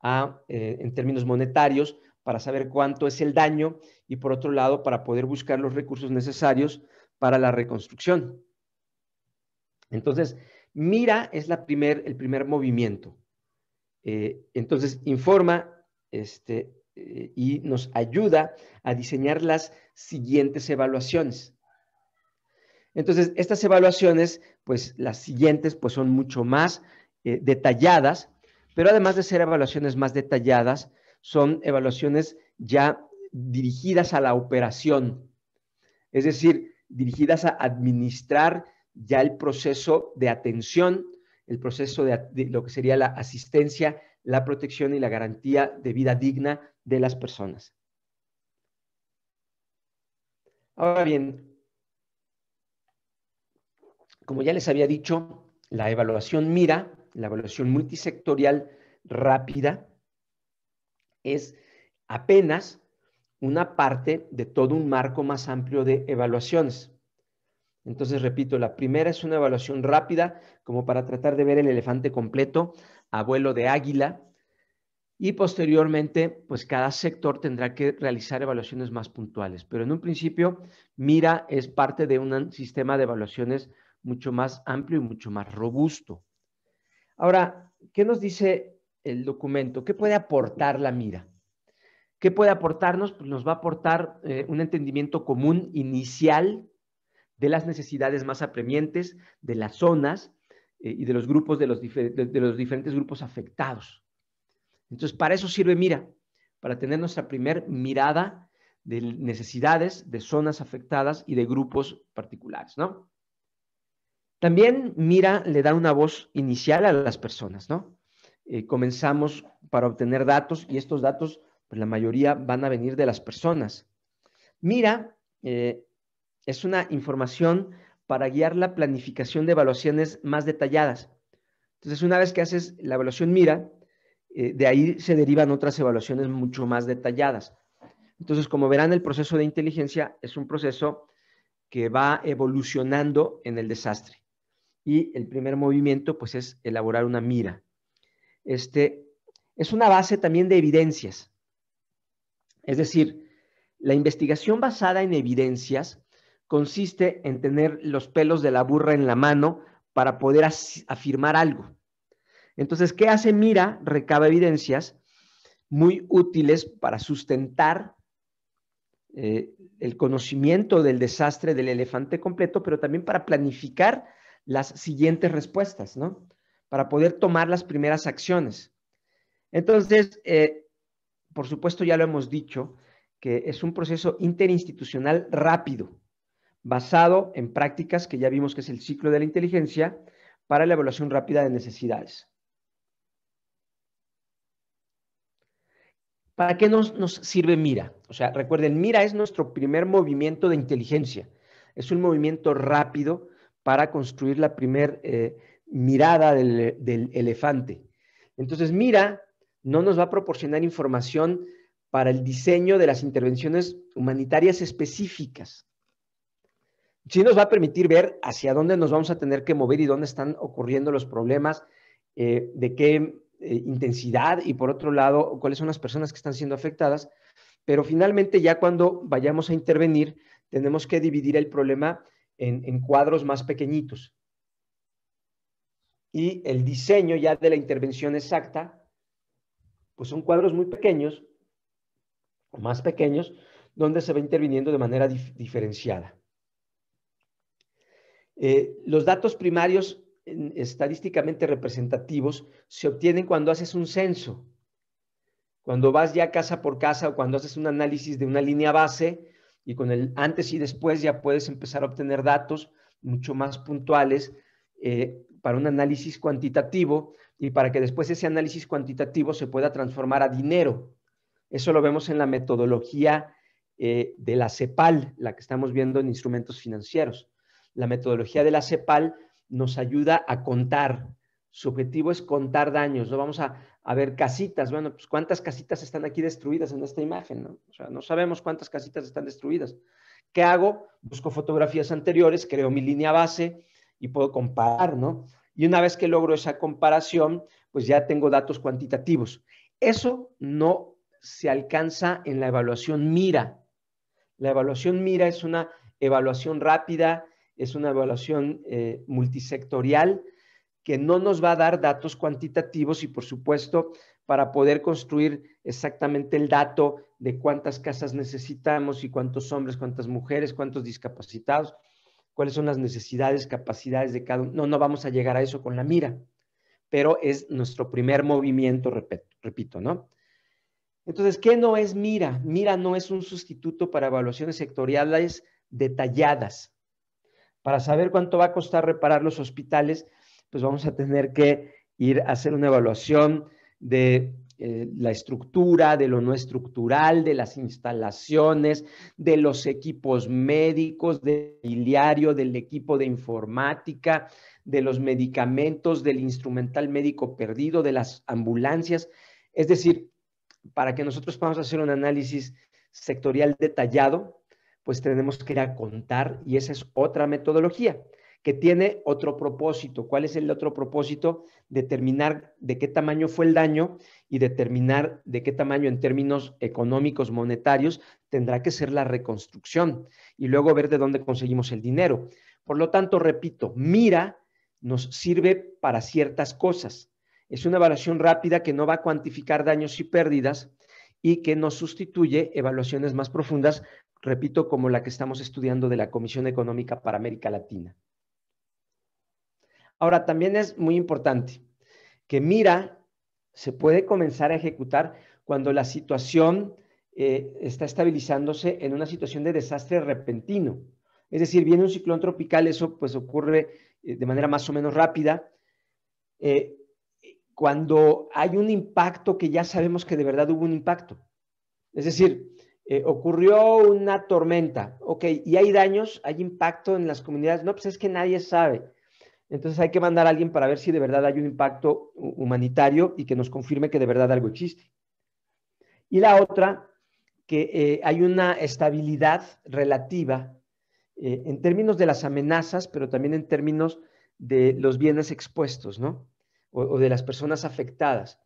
eh, en términos monetarios para saber cuánto es el daño y por otro lado para poder buscar los recursos necesarios para la reconstrucción. Entonces, mira es la primer, el primer movimiento. Eh, entonces, informa este, y nos ayuda a diseñar las siguientes evaluaciones. Entonces, estas evaluaciones, pues las siguientes, pues son mucho más eh, detalladas, pero además de ser evaluaciones más detalladas, son evaluaciones ya dirigidas a la operación, es decir, dirigidas a administrar ya el proceso de atención, el proceso de lo que sería la asistencia, la protección y la garantía de vida digna de las personas. Ahora bien, como ya les había dicho, la evaluación mira la evaluación multisectorial rápida es apenas una parte de todo un marco más amplio de evaluaciones. Entonces, repito, la primera es una evaluación rápida, como para tratar de ver el elefante completo, abuelo de águila, y posteriormente, pues cada sector tendrá que realizar evaluaciones más puntuales. Pero en un principio, Mira es parte de un sistema de evaluaciones mucho más amplio y mucho más robusto. Ahora, ¿qué nos dice el documento? ¿Qué puede aportar la mira? ¿Qué puede aportarnos? Pues nos va a aportar eh, un entendimiento común inicial de las necesidades más apremiantes, de las zonas eh, y de los grupos, de los, diferentes grupos afectados. Entonces, para eso sirve Mira, para tener nuestra primer mirada de necesidades, de zonas afectadas y de grupos particulares, ¿no? También Mira le da una voz inicial a las personas, ¿no? Eh, comenzamos para obtener datos y estos datos, pues la mayoría van a venir de las personas. Mira eh, es una información para guiar la planificación de evaluaciones más detalladas. Entonces, una vez que haces la evaluación Mira, eh, de ahí se derivan otras evaluaciones mucho más detalladas. Entonces, como verán, el proceso de inteligencia es un proceso que va evolucionando en el desastre y el primer movimiento pues es elaborar una mira. Este, es una base también de evidencias. Es decir, la investigación basada en evidencias consiste en tener los pelos de la burra en la mano para poder afirmar algo. Entonces, ¿qué hace Mira? Recaba evidencias muy útiles para sustentar eh, el conocimiento del desastre del elefante completo, pero también para planificar las siguientes respuestas, ¿no? Para poder tomar las primeras acciones. Entonces, eh, por supuesto, ya lo hemos dicho, que es un proceso interinstitucional rápido, basado en prácticas que ya vimos que es el ciclo de la inteligencia para la evaluación rápida de necesidades. ¿Para qué nos, nos, sirve Mira? O sea, recuerden, Mira es nuestro primer movimiento de inteligencia. Es un movimiento rápido para construir la primera eh, mirada del, elefante. Entonces, mira, no nos va a proporcionar información para el diseño de las intervenciones humanitarias específicas. Sí nos va a permitir ver hacia dónde nos vamos a tener que mover y dónde están ocurriendo los problemas, eh, de qué eh, intensidad y por otro lado, cuáles son las personas que están siendo afectadas. Pero finalmente ya cuando vayamos a intervenir, tenemos que dividir el problema en, cuadros más pequeñitos. Y el diseño ya de la intervención exacta, pues son cuadros muy pequeños, más pequeños, donde se va interviniendo de manera diferenciada. Eh, los datos primarios estadísticamente representativos se obtienen cuando haces un censo. Cuando vas ya casa por casa o cuando haces un análisis de una línea base, y con el antes y después ya puedes empezar a obtener datos mucho más puntuales eh, para un análisis cuantitativo y para que después ese análisis cuantitativo se pueda transformar a dinero. Eso lo vemos en la metodología eh, de la CEPAL, la que estamos viendo en instrumentos financieros. La metodología de la CEPAL nos ayuda a contar. Su objetivo es contar daños. No vamos a, a ver, casitas, bueno, pues cuántas casitas están aquí destruidas en esta imagen, ¿no? O sea, no sabemos cuántas casitas están destruidas. ¿Qué hago? Busco fotografías anteriores, creo mi línea base y puedo comparar, ¿no? Y una vez que logro esa comparación, pues ya tengo datos cuantitativos. Eso no se alcanza en la evaluación mira. La evaluación mira es una evaluación rápida, es una evaluación eh, multisectorial que no nos va a dar datos cuantitativos y por supuesto para poder construir exactamente el dato de cuántas casas necesitamos y cuántos hombres, cuántas mujeres, cuántos discapacitados, cuáles son las necesidades, capacidades de cada uno. No, no vamos a llegar a eso con la mira, pero es nuestro primer movimiento, repito, ¿no? Entonces, ¿qué no es mira? Mira no es un sustituto para evaluaciones sectoriales detalladas. Para saber cuánto va a costar reparar los hospitales, pues vamos a tener que ir a hacer una evaluación de eh, la estructura, de lo no estructural, de las instalaciones, de los equipos médicos, del diario, del equipo de informática, de los medicamentos, del instrumental médico perdido, de las ambulancias. Es decir, para que nosotros podamos hacer un análisis sectorial detallado, pues tenemos que ir a contar y esa es otra metodología que tiene otro propósito. ¿Cuál es el otro propósito? Determinar de qué tamaño fue el daño y determinar de qué tamaño en términos económicos, monetarios, tendrá que ser la reconstrucción y luego ver de dónde conseguimos el dinero. Por lo tanto, repito, mira nos sirve para ciertas cosas. Es una evaluación rápida que no va a cuantificar daños y pérdidas y que nos sustituye evaluaciones más profundas, repito, como la que estamos estudiando de la Comisión Económica para América Latina. Ahora, también es muy importante que mira se puede comenzar a ejecutar cuando la situación eh, está estabilizándose en una situación de desastre repentino. Es decir, viene un ciclón tropical, eso pues ocurre eh, de manera más o menos rápida. Eh, cuando hay un impacto que ya sabemos que de verdad hubo un impacto. Es decir, ocurrió una tormenta, ok, y hay daños, hay impacto en las comunidades. No, pues es que nadie sabe. Entonces hay que mandar a alguien para ver si de verdad hay un impacto humanitario y que nos confirme que de verdad algo existe. Y la otra, que eh, hay una estabilidad relativa eh, en términos de las amenazas, pero también en términos de los bienes expuestos, ¿no? O, de las personas afectadas.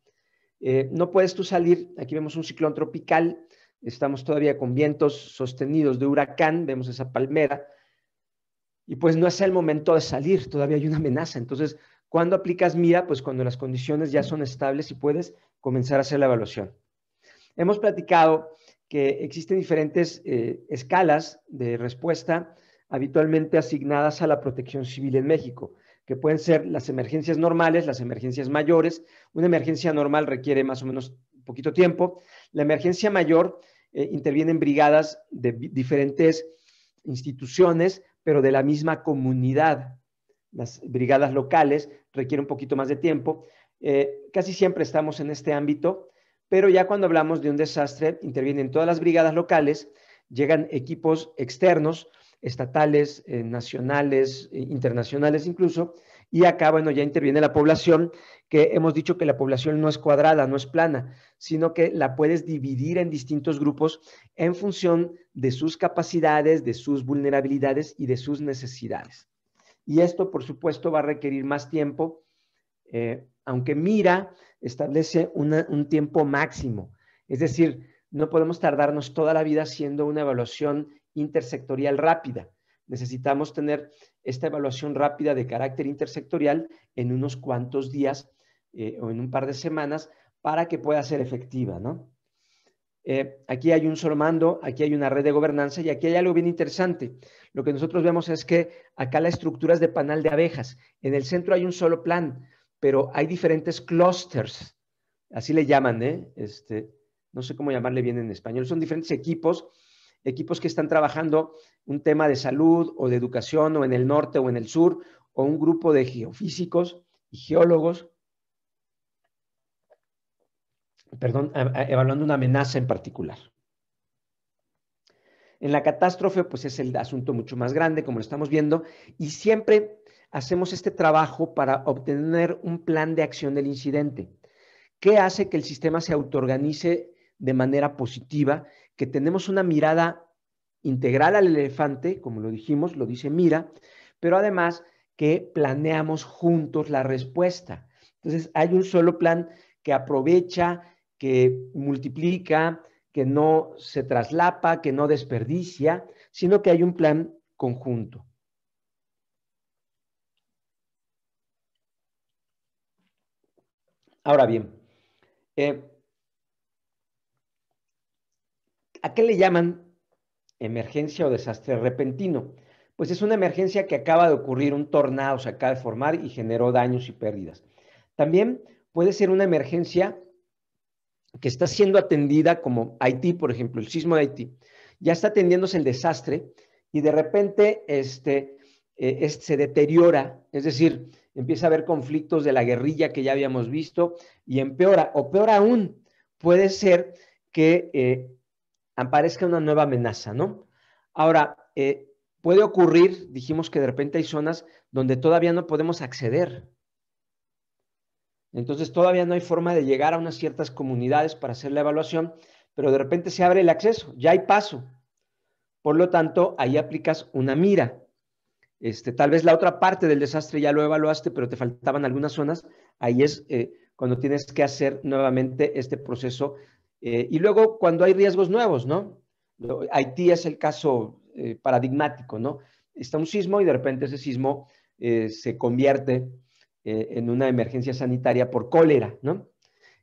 Eh, no puedes tú salir, aquí vemos un ciclón tropical, estamos todavía con vientos sostenidos de huracán, vemos esa palmera, y pues no es el momento de salir, todavía hay una amenaza. Entonces, ¿cuándo aplicas mira Pues cuando las condiciones ya son estables y puedes comenzar a hacer la evaluación. Hemos platicado que existen diferentes eh, escalas de respuesta habitualmente asignadas a la protección civil en México, que pueden ser las emergencias normales, las emergencias mayores. Una emergencia normal requiere más o menos poquito tiempo. La emergencia mayor eh, interviene intervienen brigadas de diferentes instituciones pero de la misma comunidad. Las brigadas locales requieren un poquito más de tiempo. Eh, casi siempre estamos en este ámbito, pero ya cuando hablamos de un desastre, intervienen todas las brigadas locales, llegan equipos externos, estatales, eh, nacionales, eh, internacionales incluso, y acá, bueno, ya interviene la población, que hemos dicho que la población no es cuadrada, no es plana, sino que la puedes dividir en distintos grupos en función de sus capacidades, de sus vulnerabilidades y de sus necesidades. Y esto, por supuesto, va a requerir más tiempo, eh, aunque Mira establece un tiempo máximo. Es decir, no podemos tardarnos toda la vida haciendo una evaluación intersectorial rápida. Necesitamos tener esta evaluación rápida de carácter intersectorial en unos cuantos días eh, o en un par de semanas para que pueda ser efectiva, ¿no? Eh, aquí hay un solo mando, aquí hay una red de gobernanza y aquí hay algo bien interesante. Lo que nosotros vemos es que acá la estructura es de panal de abejas. En el centro hay un solo plan, pero hay diferentes clusters, así le llaman, ¿eh? Este, no sé cómo llamarle bien en español. Son diferentes equipos equipos que están trabajando un tema de salud o de educación o en el norte o en el sur, o un grupo de geofísicos y geólogos, perdón, evaluando una amenaza en particular. En la catástrofe, pues es el asunto mucho más grande, como lo estamos viendo, y siempre hacemos este trabajo para obtener un plan de acción del incidente. ¿Qué hace que el sistema se autoorganice de manera positiva que tenemos una mirada integral al elefante, como lo dijimos, lo dice Mira, pero además que planeamos juntos la respuesta. Entonces, hay un solo plan que aprovecha, que multiplica, que no se traslapa, que no desperdicia, sino que hay un plan conjunto. Ahora bien, eh, ¿A qué le llaman emergencia o desastre repentino? Pues es una emergencia que acaba de ocurrir, un tornado se acaba de formar y generó daños y pérdidas. También puede ser una emergencia que está siendo atendida como Haití, por ejemplo, el sismo de Haití. Ya está atendiéndose el desastre y de repente este, eh, se deteriora, es decir, empieza a haber conflictos de la guerrilla que ya habíamos visto y empeora, o peor aún, puede ser que eh, aparezca una nueva amenaza, ¿no? Ahora, eh, puede ocurrir, dijimos que de repente hay zonas donde todavía no podemos acceder. Entonces todavía no hay forma de llegar a unas ciertas comunidades para hacer la evaluación, pero de repente se abre el acceso, ya hay paso. Por lo tanto, ahí aplicas una mira. Este, tal vez la otra parte del desastre ya lo evaluaste, pero te faltaban algunas zonas. Ahí es eh, cuando tienes que hacer nuevamente este proceso eh, y luego cuando hay riesgos nuevos, ¿no? Haití es el caso eh, paradigmático, ¿no? Está un sismo y de repente ese sismo eh, se convierte en una emergencia sanitaria por cólera, ¿no?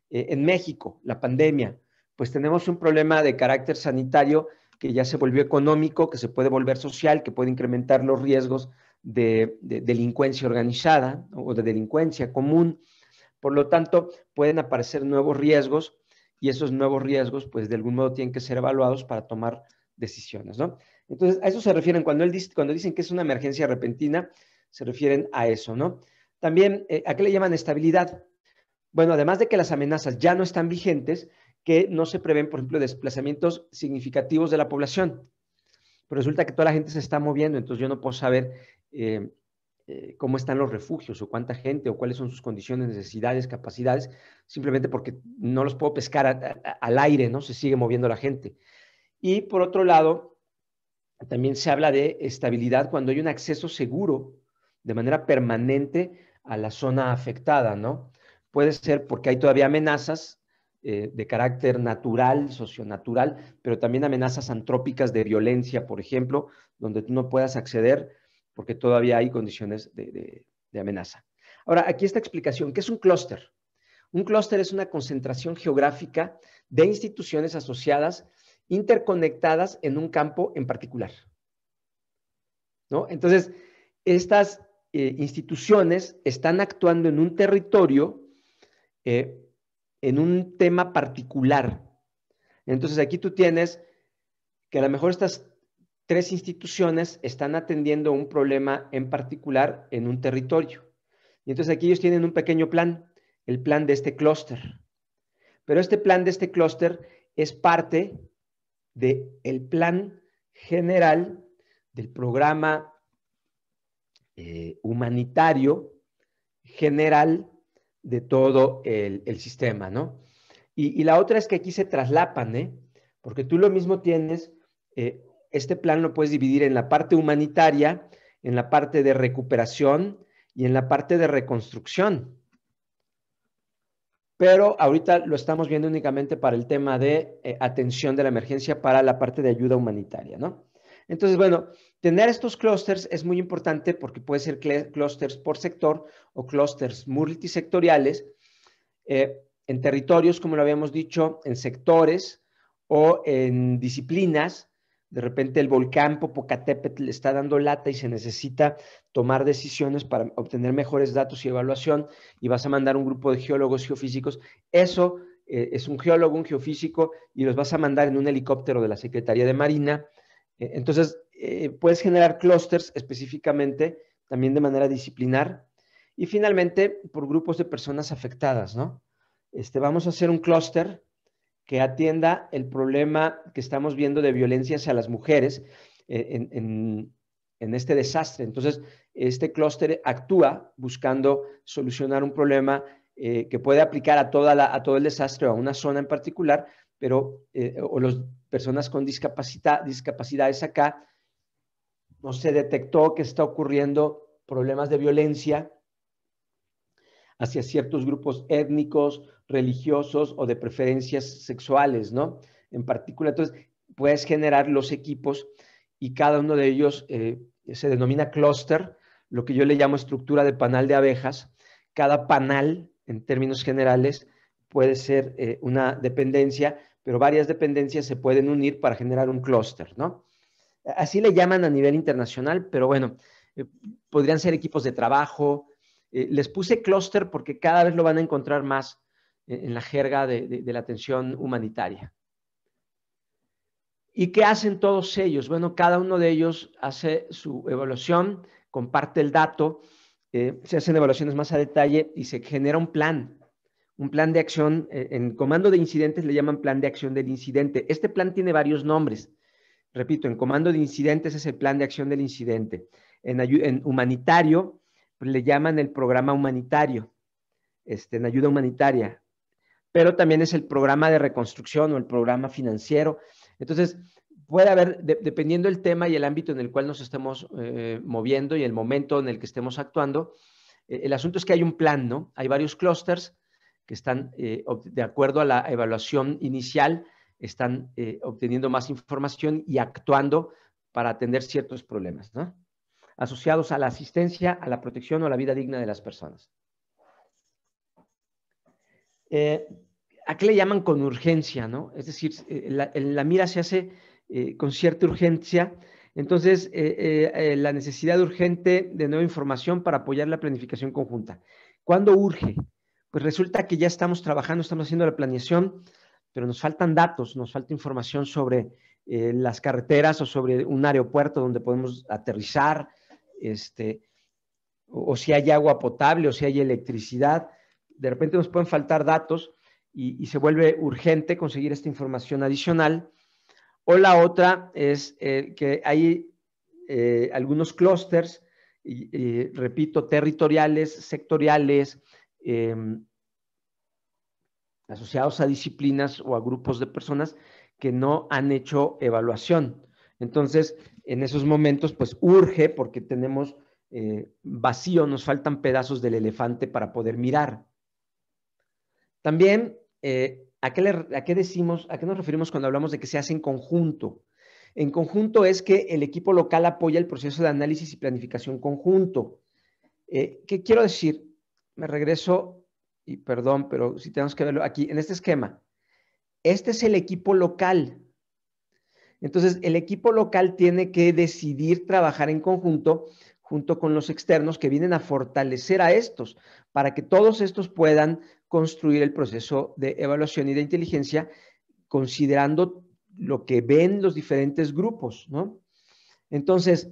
en México, la pandemia, pues tenemos un problema de carácter sanitario que ya se volvió económico, que se puede volver social, que puede incrementar los riesgos de delincuencia organizada o de delincuencia común. Por lo tanto, pueden aparecer nuevos riesgos y esos nuevos riesgos, pues de algún modo tienen que ser evaluados para tomar decisiones, ¿no? Entonces, a eso se refieren cuando, él dice, cuando dicen que es una emergencia repentina, se refieren a eso, ¿no? También, eh, ¿a qué le llaman estabilidad? Bueno, además de que las amenazas ya no están vigentes, que no se prevén, por ejemplo, desplazamientos significativos de la población. Pero resulta que toda la gente se está moviendo, entonces yo no puedo saber eh, eh, cómo están los refugios o cuánta gente o cuáles son sus condiciones, necesidades, capacidades, simplemente porque no los puedo pescar al aire, ¿no? Se sigue moviendo la gente. Y por otro lado, también se habla de estabilidad cuando hay un acceso seguro de manera permanente a la zona afectada, ¿no? Puede ser porque hay todavía amenazas eh, de carácter natural, socionatural, pero también amenazas antrópicas de violencia, por ejemplo, donde tú no puedas acceder porque todavía hay condiciones de, amenaza. Ahora, aquí esta explicación, ¿qué es un clúster? Un clúster es una concentración geográfica de instituciones asociadas interconectadas en un campo en particular. Entonces, estas eh, instituciones están actuando en un territorio, eh, en un tema particular. Entonces, aquí tú tienes que a lo mejor estas tres instituciones están atendiendo un problema en particular en un territorio. Y entonces aquí ellos tienen un pequeño plan, el plan de este clúster. Pero este plan de este clúster es parte del el plan general del programa eh, humanitario general de todo el, sistema, ¿no? Y, la otra es que aquí se traslapan, ¿eh? Porque tú lo mismo tienes eh, este plan lo puedes dividir en la parte humanitaria, en la parte de recuperación y en la parte de reconstrucción. Pero ahorita lo estamos viendo únicamente para el tema de eh, atención de la emergencia para la parte de ayuda humanitaria, ¿no? Entonces, bueno, tener estos clústeres es muy importante porque puede ser clústeres por sector o clústeres multisectoriales eh, en territorios, como lo habíamos dicho, en sectores o en disciplinas de repente el volcán Popocatépetl está dando lata y se necesita tomar decisiones para obtener mejores datos y evaluación y vas a mandar un grupo de geólogos geofísicos. Eso eh, es un geólogo, un geofísico y los vas a mandar en un helicóptero de la Secretaría de Marina. Eh, entonces, eh, puedes generar clústeres específicamente también de manera disciplinar y finalmente por grupos de personas afectadas, ¿no? Este, vamos a hacer un clúster que atienda el problema que estamos viendo de violencia hacia las mujeres eh, en, este desastre. Entonces, este clúster actúa buscando solucionar un problema eh, que puede aplicar a, toda todo el desastre o a una zona en particular, pero eh, o las personas con discapacidad, discapacidades acá, no se detectó que está ocurriendo problemas de violencia hacia ciertos grupos étnicos, religiosos o de preferencias sexuales, ¿no? En particular, entonces, puedes generar los equipos y cada uno de ellos eh, se denomina clúster, lo que yo le llamo estructura de panal de abejas. Cada panal, en términos generales, puede ser eh, una dependencia, pero varias dependencias se pueden unir para generar un clúster, ¿no? Así le llaman a nivel internacional, pero bueno, eh, podrían ser equipos de trabajo, eh, les puse clúster porque cada vez lo van a encontrar más eh, en, la jerga de, la atención humanitaria. ¿Y qué hacen todos ellos? Bueno, cada uno de ellos hace su evaluación, comparte el dato, eh, se hacen evaluaciones más a detalle y se genera un plan, un plan de acción. en comando de incidentes le llaman plan de acción del incidente. Este plan tiene varios nombres. Repito, en comando de incidentes es el plan de acción del incidente. en humanitario le llaman el programa humanitario, este, en ayuda humanitaria, pero también es el programa de reconstrucción o el programa financiero. Entonces, puede haber, dependiendo del tema y el ámbito en el cual nos estemos eh, moviendo y el momento en el que estemos actuando, eh, el asunto es que hay un plan, ¿no? Hay varios clústeres que están, eh, de acuerdo a la evaluación inicial, están obteniendo más información y actuando para atender ciertos problemas, ¿no? asociados a la asistencia, a la protección o a la vida digna de las personas. Eh, ¿A qué le llaman con urgencia, ¿no? Es decir, eh, la, mira se hace eh, con cierta urgencia. Entonces, la necesidad urgente de nueva información para apoyar la planificación conjunta. ¿Cuándo urge? Pues resulta que ya estamos trabajando, estamos haciendo la planeación, pero nos faltan datos, nos falta información sobre las carreteras o sobre un aeropuerto donde podemos aterrizar, este, o, si hay agua potable, o si hay electricidad. De repente nos pueden faltar datos y, se vuelve urgente conseguir esta información adicional. O la otra es eh, que hay eh, algunos clústeres, repito, territoriales, sectoriales, em, asociados a disciplinas o a grupos de personas que no han hecho evaluación. Entonces, en esos momentos, pues urge porque tenemos eh, vacío, nos faltan pedazos del elefante para poder mirar. También, eh, ¿a, qué decimos, a qué nos referimos cuando hablamos de que se hace en conjunto? En conjunto es que el equipo local apoya el proceso de análisis y planificación conjunto. Eh, ¿Qué quiero decir? Me regreso, y perdón, pero si tenemos que verlo aquí, en este esquema. Este es el equipo local, entonces, el equipo local tiene que decidir trabajar en conjunto junto con los externos que vienen a fortalecer a estos para que todos estos puedan construir el proceso de evaluación y de inteligencia considerando lo que ven los diferentes grupos, ¿no? Entonces,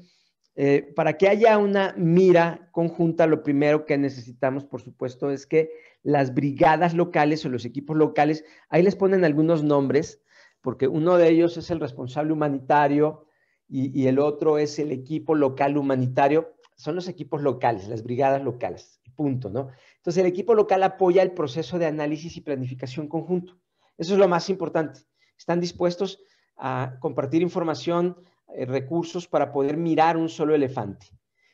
eh, para que haya una mira conjunta, lo primero que necesitamos, por supuesto, es que las brigadas locales o los equipos locales, ahí les ponen algunos nombres, porque uno de ellos es el responsable humanitario y, el otro es el equipo local humanitario. Son los equipos locales, las brigadas locales, punto, ¿no? Entonces el equipo local apoya el proceso de análisis y planificación conjunto. Eso es lo más importante. Están dispuestos a compartir información, eh, recursos para poder mirar un solo elefante.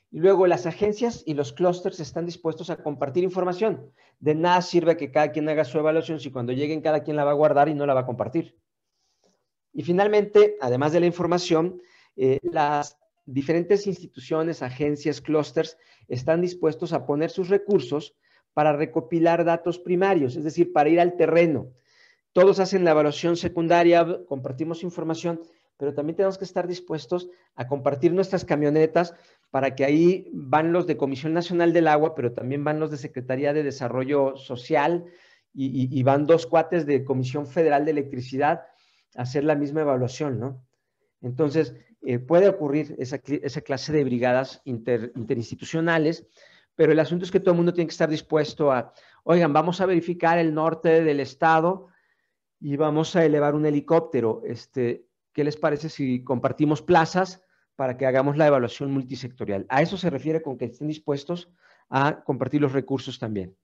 Y luego las agencias y los clústeres están dispuestos a compartir información. De nada sirve que cada quien haga su evaluación si cuando lleguen cada quien la va a guardar y no la va a compartir. Y finalmente, además de la información, eh, las diferentes instituciones, agencias, clústeres están dispuestos a poner sus recursos para recopilar datos primarios, es decir, para ir al terreno. Todos hacen la evaluación secundaria, compartimos información, pero también tenemos que estar dispuestos a compartir nuestras camionetas para que ahí van los de Comisión Nacional del Agua, pero también van los de Secretaría de Desarrollo Social y van dos cuates de Comisión Federal de Electricidad hacer la misma evaluación, ¿no? Entonces, eh, puede ocurrir esa, clase de brigadas interinstitucionales, pero el asunto es que todo el mundo tiene que estar dispuesto a, oigan, vamos a verificar el norte del estado y vamos a elevar un helicóptero. Este, ¿Qué les parece si compartimos plazas para que hagamos la evaluación multisectorial? A eso se refiere con que estén dispuestos a compartir los recursos también.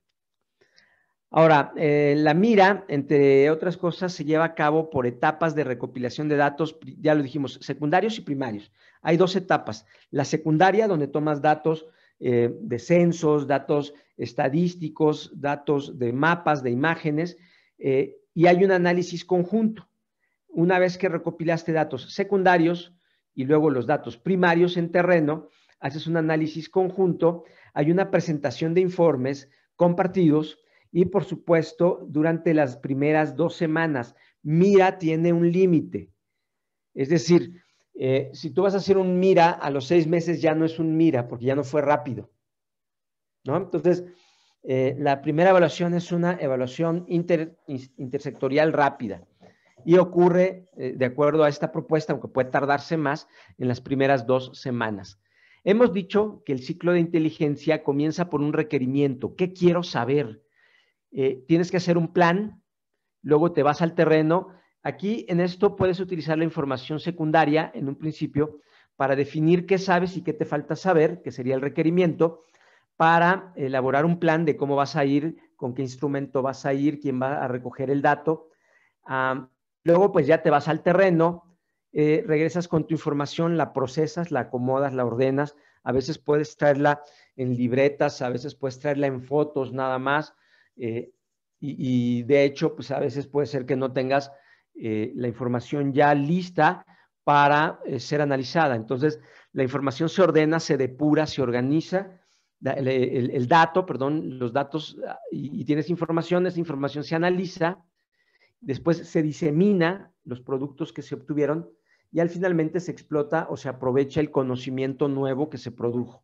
Ahora, eh, la mira, entre otras cosas, se lleva a cabo por etapas de recopilación de datos, ya lo dijimos, secundarios y primarios. Hay dos etapas. La secundaria, donde tomas datos eh, de censos, datos estadísticos, datos de mapas, de imágenes, eh, y hay un análisis conjunto. Una vez que recopilaste datos secundarios y luego los datos primarios en terreno, haces un análisis conjunto, hay una presentación de informes compartidos y por supuesto, durante las primeras dos semanas, mira tiene un límite. Es decir, eh, si tú vas a hacer un mira, a los seis meses ya no es un mira, porque ya no fue rápido. Entonces, eh, la primera evaluación es una evaluación intersectorial rápida y ocurre, eh, de acuerdo a esta propuesta, aunque puede tardarse más, en las primeras dos semanas. Hemos dicho que el ciclo de inteligencia comienza por un requerimiento. ¿Qué quiero saber? Eh, tienes que hacer un plan, luego te vas al terreno. Aquí en esto puedes utilizar la información secundaria en un principio para definir qué sabes y qué te falta saber, que sería el requerimiento, para elaborar un plan de cómo vas a ir, con qué instrumento vas a ir, quién va a recoger el dato. Ah, luego pues ya te vas al terreno, eh, regresas con tu información, la procesas, la acomodas, la ordenas. A veces puedes traerla en libretas, a veces puedes traerla en fotos nada más, eh, y, de hecho, pues a veces puede ser que no tengas eh, la información ya lista para eh, ser analizada. Entonces, la información se ordena, se depura, se organiza. El, dato, perdón, los datos ah, y, y tienes información, esa información se analiza, después se disemina los productos que se obtuvieron y al finalmente se explota o se aprovecha el conocimiento nuevo que se produjo.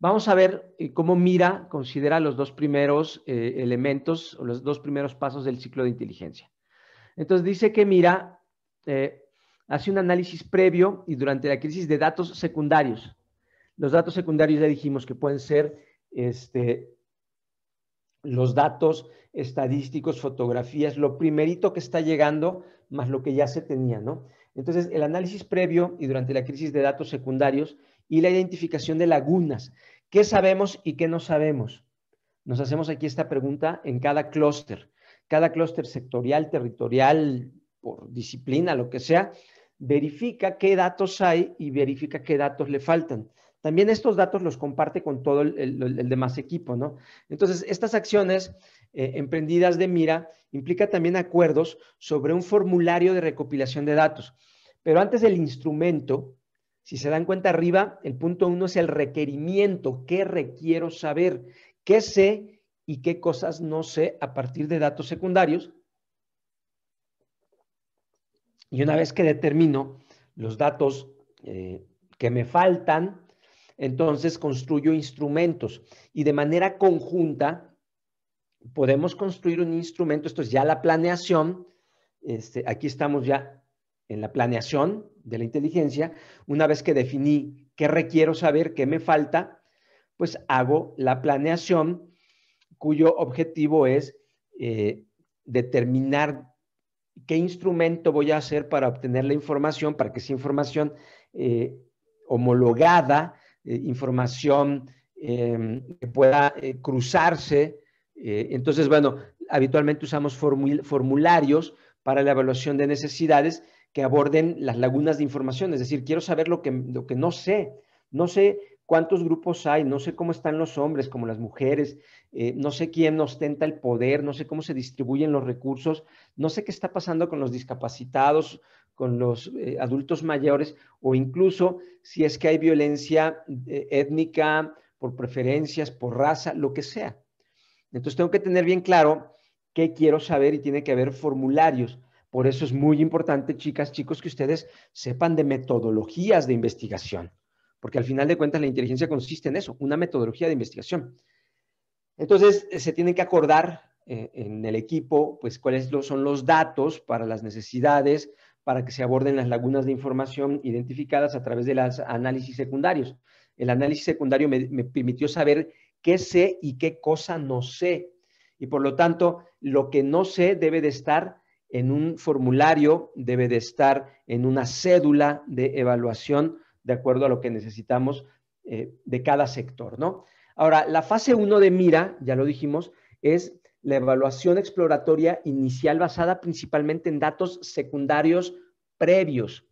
Vamos a ver eh, cómo Mira considera los dos primeros eh, elementos o los dos primeros pasos del ciclo de inteligencia. Entonces dice que Mira eh, hace un análisis previo y durante la crisis de datos secundarios. Los datos secundarios ya dijimos que pueden ser este, los datos estadísticos, fotografías, lo primerito que está llegando más lo que ya se tenía, ¿no? Entonces, el análisis previo y durante la crisis de datos secundarios y la identificación de lagunas. ¿Qué sabemos y qué no sabemos? Nos hacemos aquí esta pregunta en cada clúster, cada clúster sectorial, territorial, por disciplina, lo que sea, verifica qué datos hay y verifica qué datos le faltan. También estos datos los comparte con todo el, demás equipo, ¿no? Entonces, estas acciones eh, emprendidas de Mira implica también acuerdos sobre un formulario de recopilación de datos. Pero antes del instrumento, si se dan cuenta arriba, el punto uno es el requerimiento, qué requiero saber, qué sé y qué cosas no sé a partir de datos secundarios. Y una vez que determino los datos eh, que me faltan, entonces construyo instrumentos y de manera conjunta podemos construir un instrumento, esto es ya la planeación, este, aquí estamos ya en la planeación de la inteligencia, una vez que definí qué requiero saber, qué me falta, pues hago la planeación cuyo objetivo es eh, determinar qué instrumento voy a hacer para obtener la información, para que esa información eh, homologada, eh, información em, que pueda cruzarse. entonces, bueno, habitualmente usamos formularios para la evaluación de necesidades que aborden las lagunas de información. Es decir, quiero saber lo que, no sé. No sé cuántos grupos hay, no sé cómo están los hombres, como las mujeres, eh, no sé quién ostenta el poder, no sé cómo se distribuyen los recursos, no sé qué está pasando con los discapacitados, con los eh, adultos mayores o incluso si es que hay violencia eh, étnica por preferencias, por raza, lo que sea. Entonces tengo que tener bien claro qué quiero saber y tiene que haber formularios. Por eso es muy importante, chicas, chicos, que ustedes sepan de metodologías de investigación, porque al final de cuentas la inteligencia consiste en eso, una metodología de investigación. Entonces, eh, se tienen que acordar eh, en el equipo, pues, cuáles son los datos para las necesidades, para que se aborden las lagunas de información identificadas a través de los análisis secundarios. El análisis secundario me permitió saber qué sé y qué cosa no sé. Y por lo tanto, lo que no sé debe de estar en un formulario, debe de estar en una cédula de evaluación de acuerdo a lo que necesitamos eh, de cada sector, ¿no? Ahora, la fase 1 de mira, ya lo dijimos, es la evaluación exploratoria inicial basada principalmente en datos secundarios previos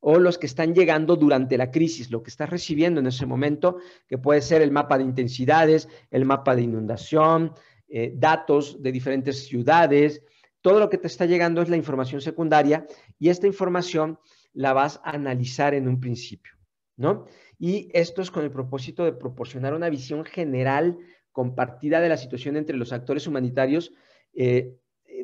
o los que están llegando durante la crisis, lo que está recibiendo en ese momento, que puede ser el mapa de intensidades, el mapa de inundación, eh, datos de diferentes ciudades, todo lo que te está llegando es la información secundaria y esta información la vas a analizar en un principio, ¿no? Y esto es con el propósito de proporcionar una visión general compartida de la situación entre los actores humanitarios eh,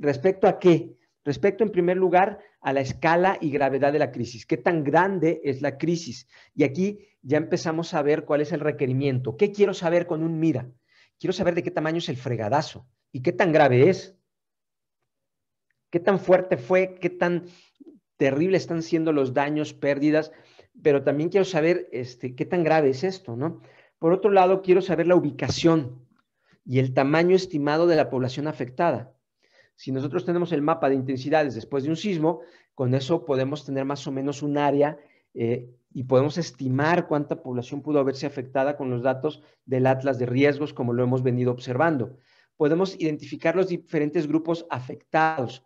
respecto a qué? Respecto, en primer lugar, a la escala y gravedad de la crisis. ¿Qué tan grande es la crisis? Y aquí ya empezamos a ver cuál es el requerimiento. ¿Qué quiero saber con un mira? Quiero saber de qué tamaño es el fregadazo y qué tan grave es qué tan fuerte fue, qué tan terrible están siendo los daños, pérdidas, pero también quiero saber este, qué tan grave es esto, ¿no? Por otro lado, quiero saber la ubicación y el tamaño estimado de la población afectada. Si nosotros tenemos el mapa de intensidades después de un sismo, con eso podemos tener más o menos un área eh, y podemos estimar cuánta población pudo haberse afectada con los datos del Atlas de Riesgos, como lo hemos venido observando. Podemos identificar los diferentes grupos afectados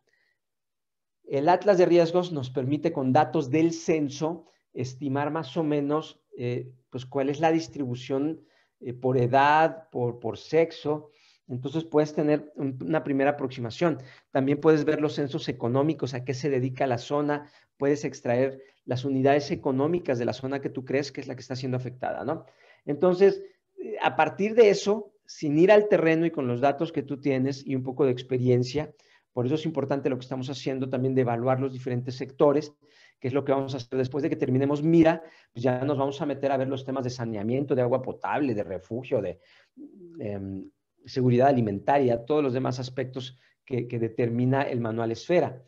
el Atlas de Riesgos nos permite con datos del censo estimar más o menos eh, pues cuál es la distribución eh, por edad, por, por sexo. Entonces puedes tener una primera aproximación. También puedes ver los censos económicos, a qué se dedica la zona, puedes extraer las unidades económicas de la zona que tú crees que es la que está siendo afectada, ¿no? Entonces, eh, a partir de eso, sin ir al terreno y con los datos que tú tienes y un poco de experiencia, por eso es importante lo que estamos haciendo también de evaluar los diferentes sectores, que es lo que vamos a hacer después de que terminemos Mira, pues ya nos vamos a meter a ver los temas de saneamiento, de agua potable, de refugio, de em, seguridad alimentaria, todos los demás aspectos que, determina el manual Esfera.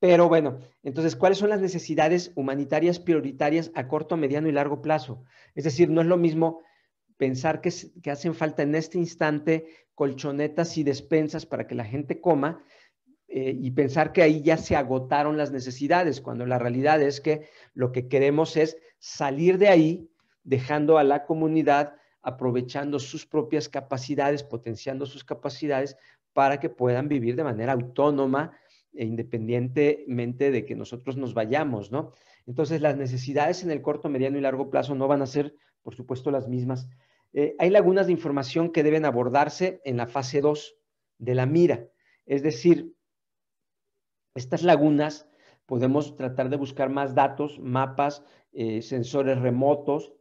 Pero bueno, entonces, ¿cuáles son las necesidades humanitarias prioritarias a corto, mediano y largo plazo? Es decir, no es lo mismo pensar que hacen falta en este instante colchonetas y despensas para que la gente coma, eh, y pensar que ahí ya se agotaron las necesidades, cuando la realidad es que lo que queremos es salir de ahí, dejando a la comunidad aprovechando sus propias capacidades, potenciando sus capacidades para que puedan vivir de manera autónoma e independientemente de que nosotros nos vayamos, ¿no? Entonces, las necesidades en el corto, mediano y largo plazo no van a ser, por supuesto, las mismas. Eh, hay lagunas de información que deben abordarse en la fase 2 de la mira. Es decir, estas lagunas podemos tratar de buscar más datos, mapas, eh, sensores remotos.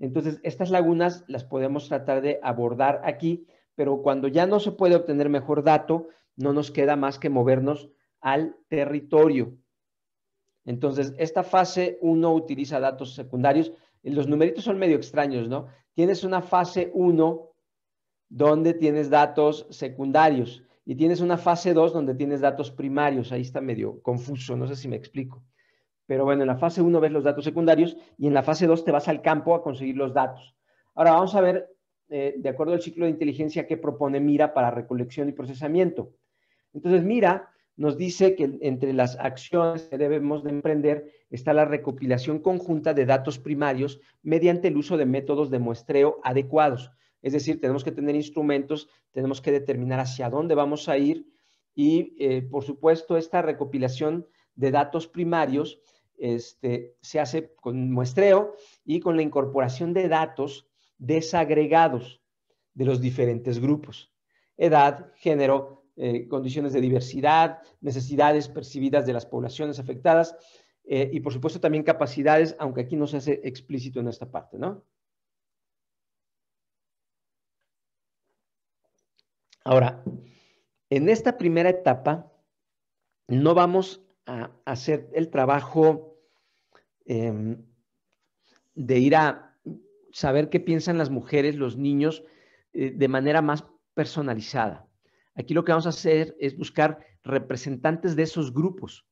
Entonces, estas lagunas las podemos tratar de abordar aquí, pero cuando ya no se puede obtener mejor dato, no nos queda más que movernos al territorio. Entonces, esta fase 1 utiliza datos secundarios. Los numeritos son medio extraños, ¿no? Tienes una fase 1 donde tienes datos secundarios y tienes una fase 2 donde tienes datos primarios. Ahí está medio confuso, no sé si me explico. Pero bueno, en la fase 1 ves los datos secundarios y en la fase 2 te vas al campo a conseguir los datos. Ahora vamos a ver, eh, de acuerdo al ciclo de inteligencia que propone Mira para recolección y procesamiento. Entonces, Mira nos dice que entre las acciones que debemos de emprender está la recopilación conjunta de datos primarios mediante el uso de métodos de muestreo adecuados. Es decir, tenemos que tener instrumentos, tenemos que determinar hacia dónde vamos a ir y, eh, por supuesto, esta recopilación de datos primarios este, se hace con muestreo y con la incorporación de datos desagregados de los diferentes grupos. Edad, género, eh, condiciones de diversidad, necesidades percibidas de las poblaciones afectadas eh, y por supuesto también capacidades, aunque aquí no se hace explícito en esta parte, ¿no? Ahora, en esta primera etapa, no vamos a hacer el trabajo em, de ir a saber qué piensan las mujeres, los niños, eh, de manera más personalizada. Aquí lo que vamos a hacer es buscar representantes de esos grupos.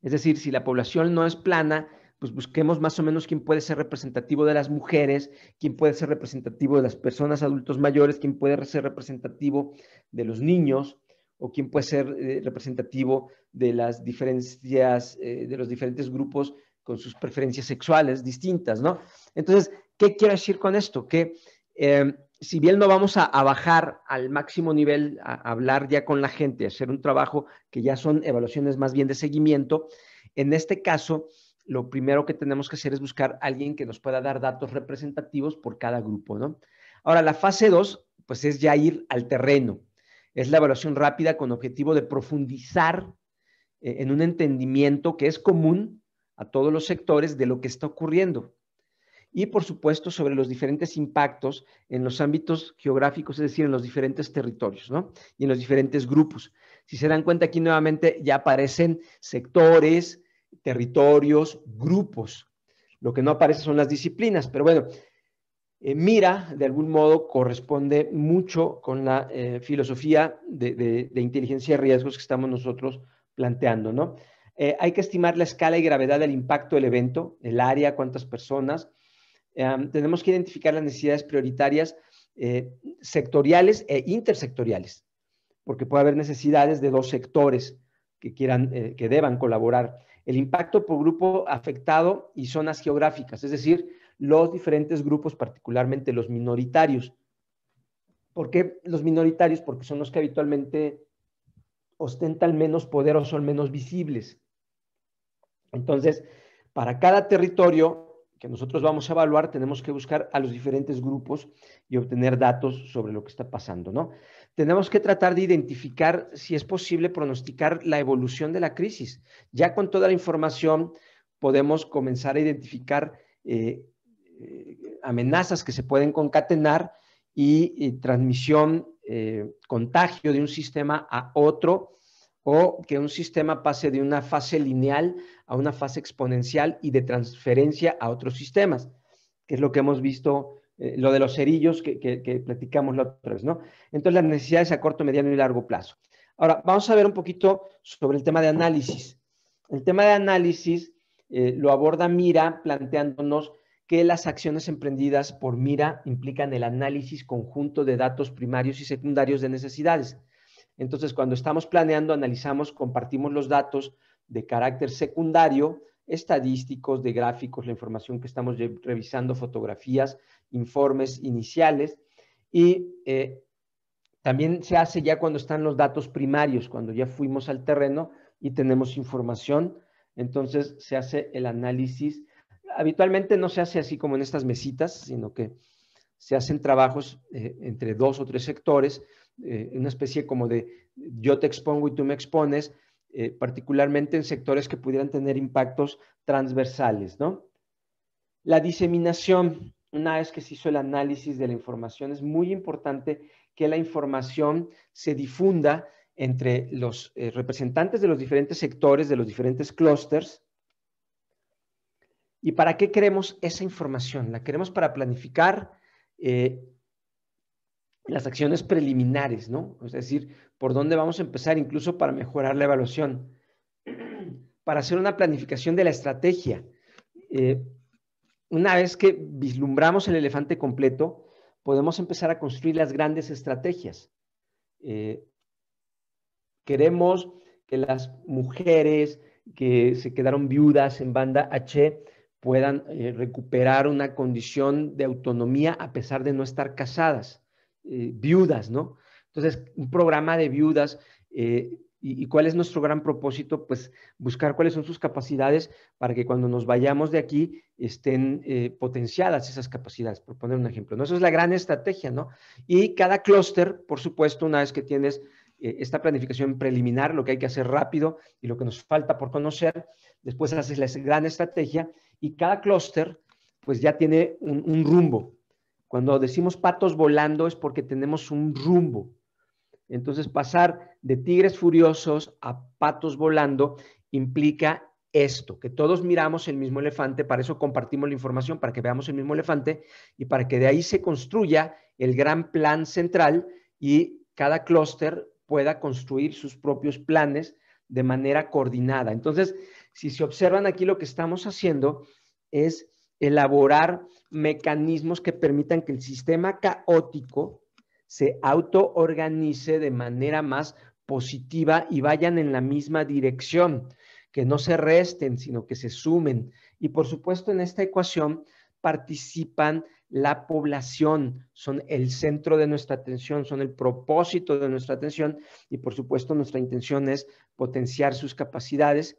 Es decir, si la población no es plana, pues busquemos más o menos quién puede ser representativo de las mujeres, quién puede ser representativo de las personas adultos mayores, quién puede ser representativo de los niños o quién puede ser eh, representativo de las diferencias, eh, de los diferentes grupos con sus preferencias sexuales distintas, ¿no? Entonces, ¿qué quiero decir con esto? Que em, si bien no vamos a, bajar al máximo nivel, a, hablar ya con la gente, a hacer un trabajo que ya son evaluaciones más bien de seguimiento, en este caso, lo primero que tenemos que hacer es buscar a alguien que nos pueda dar datos representativos por cada grupo, ¿no? Ahora, la fase 2, pues es ya ir al terreno. Es la evaluación rápida con objetivo de profundizar eh, en un entendimiento que es común a todos los sectores de lo que está ocurriendo. Y, por supuesto, sobre los diferentes impactos en los ámbitos geográficos, es decir, en los diferentes territorios, ¿no? Y en los diferentes grupos. Si se dan cuenta, aquí nuevamente ya aparecen sectores, territorios, grupos. Lo que no aparece son las disciplinas, pero bueno, eh, mira, de algún modo, corresponde mucho con la eh, filosofía de, inteligencia de riesgos que estamos nosotros planteando, ¿no? Eh, hay que estimar la escala y gravedad del impacto del evento, el área, cuántas personas. Em, tenemos que identificar las necesidades prioritarias sectoriales e intersectoriales, porque puede haber necesidades de dos sectores que quieran, que deban colaborar el impacto por grupo afectado y zonas geográficas, es decir, los diferentes grupos, particularmente los minoritarios. ¿Por qué los minoritarios? Porque son los que habitualmente ostentan menos poder o son menos visibles. Entonces, para cada territorio que nosotros vamos a evaluar, tenemos que buscar a los diferentes grupos y obtener datos sobre lo que está pasando, ¿no? Tenemos que tratar de identificar, si es posible, pronosticar la evolución de la crisis. Ya con toda la información podemos comenzar a identificar eh, eh, amenazas que se pueden concatenar y, eh, transmisión, contagio de un sistema a otro o que un sistema pase de una fase lineal a una fase exponencial y de transferencia a otros sistemas, que es lo que hemos visto, eh, lo de los cerillos que, platicamos la otra vez, ¿no? Entonces, las necesidades a corto, mediano y largo plazo. Ahora, vamos a ver un poquito sobre el tema de análisis. El tema de análisis eh, lo aborda Mira planteándonos que las acciones emprendidas por Mira implican el análisis conjunto de datos primarios y secundarios de necesidades entonces, cuando estamos planeando, analizamos, compartimos los datos de carácter secundario, estadísticos, de gráficos, la información que estamos revisando, fotografías, informes iniciales. Y eh, también se hace ya cuando están los datos primarios, cuando ya fuimos al terreno y tenemos información. Entonces se hace el análisis. Habitualmente no se hace así como en estas mesitas, sino que se hacen trabajos eh, entre dos o tres sectores eh, una especie como de yo te expongo y tú me expones, eh, particularmente en sectores que pudieran tener impactos transversales, ¿no? La diseminación, una vez que se hizo el análisis de la información, es muy importante que la información se difunda entre los eh, representantes de los diferentes sectores, de los diferentes clústeres. ¿Y para qué queremos esa información? La queremos para planificar, las acciones preliminares, ¿no? Es decir, por dónde vamos a empezar incluso para mejorar la evaluación, para hacer una planificación de la estrategia. Eh, una vez que vislumbramos el elefante completo, podemos empezar a construir las grandes estrategias. Eh, queremos que las mujeres que se quedaron viudas en banda H puedan eh, recuperar una condición de autonomía a pesar de no estar casadas. Eh, viudas, ¿no? Entonces, un programa de viudas. Eh, y, cuál es nuestro gran propósito? Pues buscar cuáles son sus capacidades para que cuando nos vayamos de aquí estén eh, potenciadas esas capacidades, por poner un ejemplo. ¿no? Esa es la gran estrategia, ¿no? Y cada clúster, por supuesto, una vez que tienes esta planificación preliminar, lo que hay que hacer rápido y lo que nos falta por conocer. Después haces la gran estrategia y cada clúster pues ya tiene un rumbo, cuando decimos patos volando es porque tenemos un rumbo. Entonces pasar de tigres furiosos a patos volando implica esto, que todos miramos el mismo elefante, para eso compartimos la información, para que veamos el mismo elefante y para que de ahí se construya el gran plan central y cada clúster pueda construir sus propios planes de manera coordinada. Entonces, si se observan aquí, lo que estamos haciendo es elaborar mecanismos que permitan que el sistema caótico se autoorganice de manera más positiva y vayan en la misma dirección, que no se resten, sino que se sumen. Y por supuesto, en esta ecuación participan la población, son el centro de nuestra atención, son el propósito de nuestra atención y por supuesto nuestra intención es potenciar sus capacidades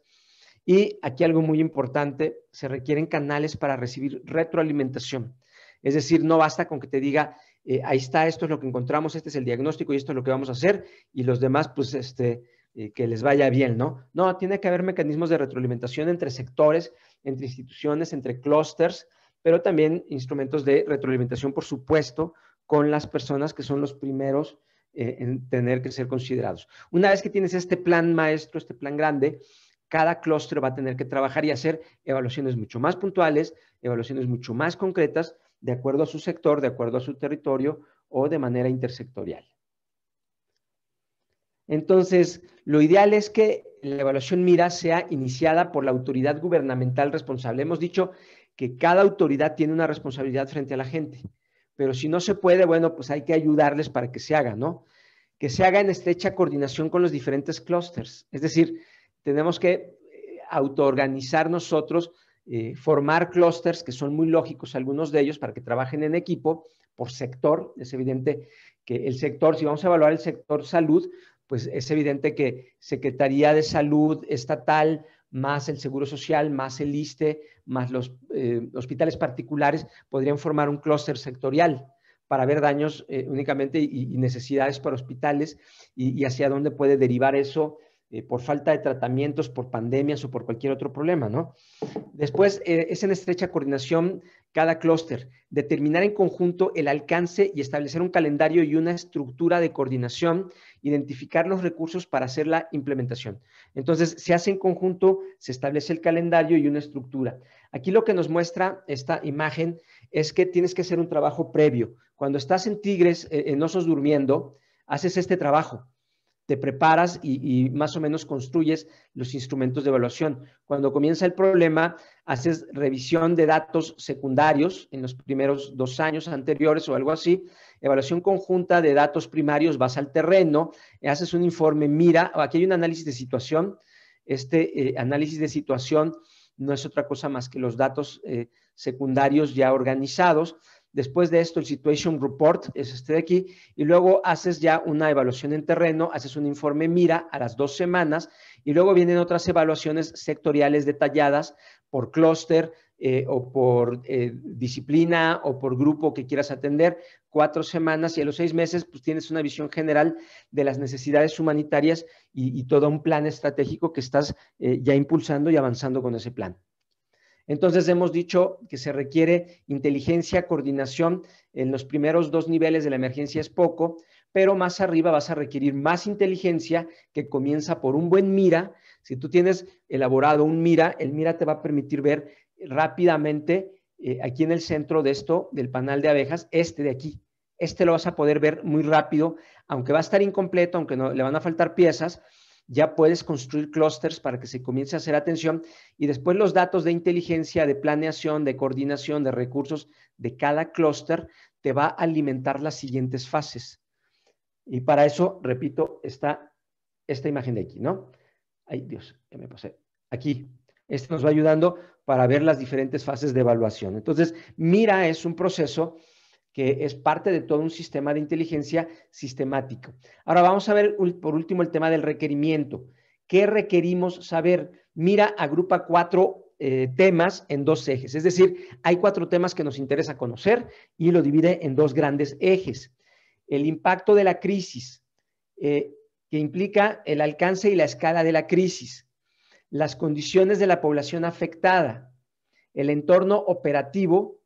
y aquí algo muy importante, se requieren canales para recibir retroalimentación. Es decir, no basta con que te diga, eh, ahí está, esto es lo que encontramos, este es el diagnóstico y esto es lo que vamos a hacer, y los demás, pues, este, eh, que les vaya bien, ¿no? No, tiene que haber mecanismos de retroalimentación entre sectores, entre instituciones, entre clústeres, pero también instrumentos de retroalimentación, por supuesto, con las personas que son los primeros eh, en tener que ser considerados. Una vez que tienes este plan maestro, este plan grande, cada clúster va a tener que trabajar y hacer evaluaciones mucho más puntuales, evaluaciones mucho más concretas, de acuerdo a su sector, de acuerdo a su territorio o de manera intersectorial. Entonces, lo ideal es que la evaluación MIRA sea iniciada por la autoridad gubernamental responsable. Hemos dicho que cada autoridad tiene una responsabilidad frente a la gente, pero si no se puede, bueno, pues hay que ayudarles para que se haga, ¿no? Que se haga en estrecha coordinación con los diferentes clústeres. Es decir, tenemos que eh, autoorganizar nosotros, eh, formar clústeres que son muy lógicos algunos de ellos para que trabajen en equipo por sector. Es evidente que el sector, si vamos a evaluar el sector salud, pues es evidente que Secretaría de Salud Estatal más el Seguro Social, más el ISTE, más los eh, hospitales particulares podrían formar un clúster sectorial para ver daños únicamente y, necesidades para hospitales y, y hacia dónde puede derivar eso eh, por falta de tratamientos, por pandemias o por cualquier otro problema, ¿no? Después eh, es en estrecha coordinación cada clúster, determinar en conjunto el alcance y establecer un calendario y una estructura de coordinación, identificar los recursos para hacer la implementación. Entonces, se hace en conjunto, se establece el calendario y una estructura. Aquí lo que nos muestra esta imagen es que tienes que hacer un trabajo previo. Cuando estás en Tigres, eh, en Osos Durmiendo, haces este trabajo te preparas y, más o menos construyes los instrumentos de evaluación. Cuando comienza el problema, haces revisión de datos secundarios en los primeros dos años anteriores o algo así, evaluación conjunta de datos primarios, vas al terreno, haces un informe, mira, aquí hay un análisis de situación, este eh, análisis de situación no es otra cosa más que los datos eh, secundarios ya organizados, Después de esto, el Situation Report es este de aquí. Y luego haces ya una evaluación en terreno, haces un informe mira a las dos semanas. Y luego vienen otras evaluaciones sectoriales detalladas por clúster eh, o por eh, disciplina o por grupo que quieras atender. Cuatro semanas y a los seis meses, pues tienes una visión general de las necesidades humanitarias y, todo un plan estratégico que estás eh, ya impulsando y avanzando con ese plan. Entonces hemos dicho que se requiere inteligencia, coordinación. En los primeros dos niveles de la emergencia es poco, pero más arriba vas a requerir más inteligencia que comienza por un buen mira. Si tú tienes elaborado un mira, el mira te va a permitir ver rápidamente eh, aquí en el centro de esto, del panal de abejas, este de aquí. Este lo vas a poder ver muy rápido, aunque va a estar incompleto, aunque no, le van a faltar piezas, ya puedes construir clústeres para que se comience a hacer atención y después los datos de inteligencia, de planeación, de coordinación, de recursos de cada clúster te va a alimentar las siguientes fases. Y para eso, repito, está esta imagen de aquí, ¿no? Ay, Dios, ya me pasé. Aquí. Este nos va ayudando para ver las diferentes fases de evaluación. Entonces, mira, es un proceso que es parte de todo un sistema de inteligencia sistemático. Ahora vamos a ver por último el tema del requerimiento. ¿Qué requerimos saber? Mira, agrupa cuatro eh, temas en dos ejes. Es decir, hay cuatro temas que nos interesa conocer y lo divide en dos grandes ejes. El impacto de la crisis, eh, que implica el alcance y la escala de la crisis, las condiciones de la población afectada, el entorno operativo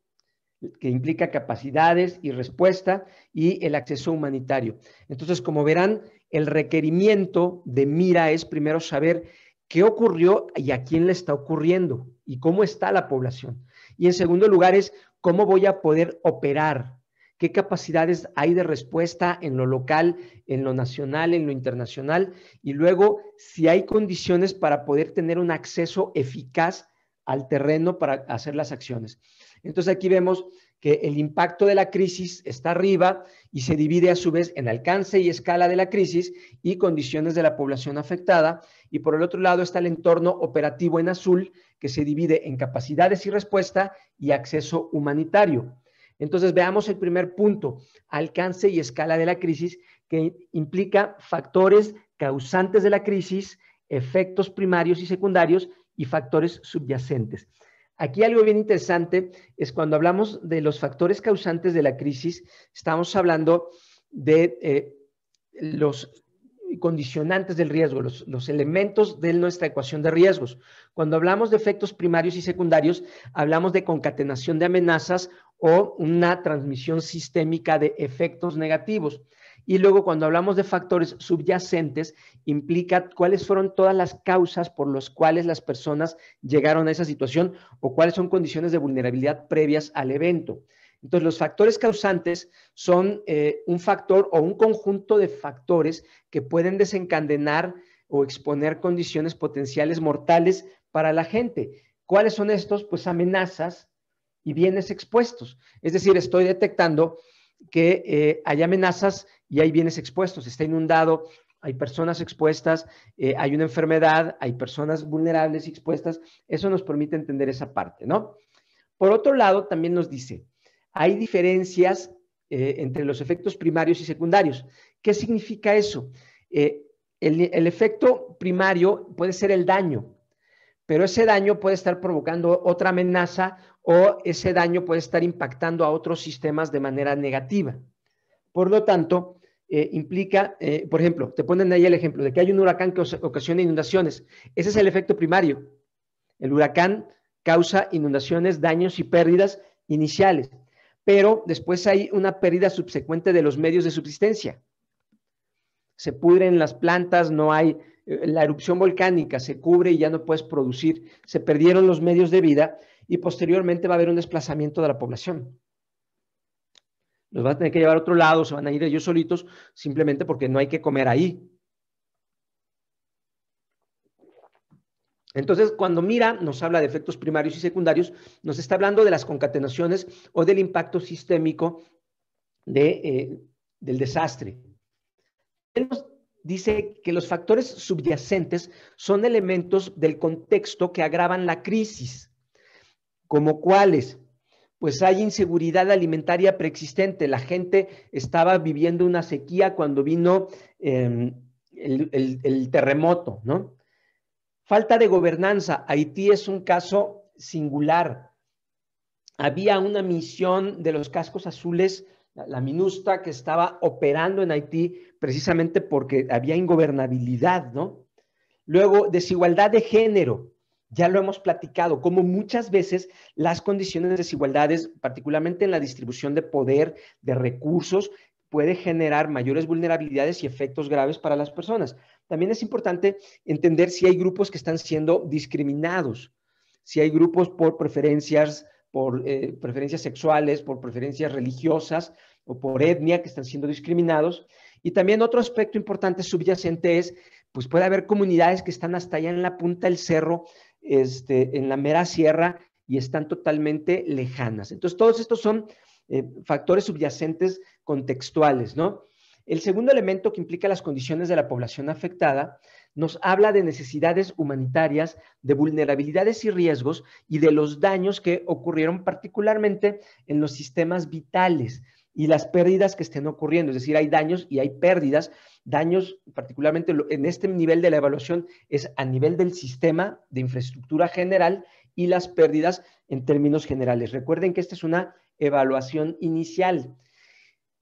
que implica capacidades y respuesta y el acceso humanitario. Entonces, como verán, el requerimiento de mira es primero saber qué ocurrió y a quién le está ocurriendo y cómo está la población. Y en segundo lugar es cómo voy a poder operar, qué capacidades hay de respuesta en lo local, en lo nacional, en lo internacional, y luego si hay condiciones para poder tener un acceso eficaz al terreno para hacer las acciones. Entonces aquí vemos que el impacto de la crisis está arriba y se divide a su vez en alcance y escala de la crisis y condiciones de la población afectada. Y por el otro lado está el entorno operativo en azul, que se divide en capacidades y respuesta y acceso humanitario. Entonces veamos el primer punto, alcance y escala de la crisis, que implica factores causantes de la crisis, efectos primarios y secundarios y factores subyacentes. Aquí algo bien interesante es cuando hablamos de los factores causantes de la crisis, estamos hablando de eh, los condicionantes del riesgo, los, elementos de nuestra ecuación de riesgos. Cuando hablamos de efectos primarios y secundarios, hablamos de concatenación de amenazas o una transmisión sistémica de efectos negativos. Y luego cuando hablamos de factores subyacentes, implica cuáles fueron todas las causas por las cuales las personas llegaron a esa situación o cuáles son condiciones de vulnerabilidad previas al evento. Entonces, los factores causantes son eh, un factor o un conjunto de factores que pueden desencadenar o exponer condiciones potenciales mortales para la gente. ¿Cuáles son estos? Pues amenazas y bienes expuestos. Es decir, estoy detectando que eh, hay amenazas y hay bienes expuestos, está inundado, hay personas expuestas, eh, hay una enfermedad, hay personas vulnerables y expuestas, eso nos permite entender esa parte, ¿no? Por otro lado, también nos dice, hay diferencias eh, entre los efectos primarios y secundarios. ¿Qué significa eso? el, el efecto primario puede ser el daño, pero ese daño puede estar provocando otra amenaza o ese daño puede estar impactando a otros sistemas de manera negativa. Por lo tanto, eh, implica, eh, por ejemplo, te ponen ahí el ejemplo de que hay un huracán que ocasiona inundaciones. Ese es el efecto primario. El huracán causa inundaciones, daños y pérdidas iniciales, pero después hay una pérdida subsecuente de los medios de subsistencia. Se pudren las plantas, no hay eh, la erupción volcánica, se cubre y ya no puedes producir, se perdieron los medios de vida y posteriormente va a haber un desplazamiento de la población. Los va a tener que llevar a otro lado, se van a ir ellos solitos, simplemente porque no hay que comer ahí. Entonces, cuando mira, nos habla de efectos primarios y secundarios, nos está hablando de las concatenaciones o del impacto sistémico eh, del desastre. nos dice que los factores subyacentes son elementos del contexto que agravan la crisis. Cómo cuáles? Pues hay inseguridad alimentaria preexistente. La gente estaba viviendo una sequía cuando vino em, el, el terremoto, ¿no? Falta de gobernanza. Haití es un caso singular. Había una misión de los cascos azules, la MINUSTA, que estaba operando en Haití precisamente porque había ingobernabilidad, ¿no? Luego, desigualdad de género ya lo hemos platicado, como muchas veces las condiciones de desigualdades, particularmente en la distribución de poder, de recursos, puede generar mayores vulnerabilidades y efectos graves para las personas. También es importante entender si hay grupos que están siendo discriminados, si hay grupos por preferencias, por eh, preferencias sexuales, por preferencias religiosas o por etnia que están siendo discriminados. Y también otro aspecto importante subyacente es, pues puede haber comunidades que están hasta allá en la punta del cerro este, en la mera sierra y están totalmente lejanas. Entonces, todos estos son eh, factores subyacentes contextuales, ¿no? El segundo elemento que implica las condiciones de la población afectada nos habla de necesidades humanitarias, de vulnerabilidades y riesgos y de los daños que ocurrieron particularmente en los sistemas vitales, y las pérdidas que estén ocurriendo. Es decir, hay daños y hay pérdidas. Daños, particularmente en este nivel de la evaluación, es a nivel del sistema de infraestructura general y las pérdidas en términos generales. Recuerden que esta es una evaluación inicial.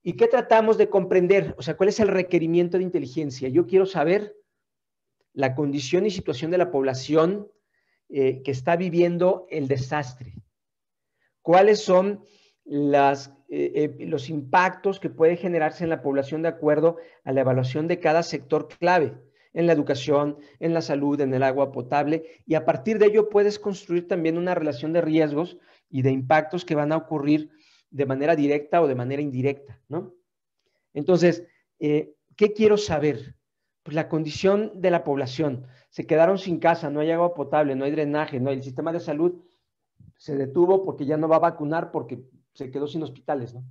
¿Y qué tratamos de comprender? O sea, ¿cuál es el requerimiento de inteligencia? Yo quiero saber la condición y situación de la población eh, que está viviendo el desastre. ¿Cuáles son las, eh, eh, los impactos que puede generarse en la población de acuerdo a la evaluación de cada sector clave en la educación, en la salud, en el agua potable, y a partir de ello puedes construir también una relación de riesgos y de impactos que van a ocurrir de manera directa o de manera indirecta, ¿no? Entonces, eh, ¿qué quiero saber? Pues la condición de la población. Se quedaron sin casa, no hay agua potable, no hay drenaje, no hay el sistema de salud se detuvo porque ya no va a vacunar porque se quedó sin hospitales, ¿no?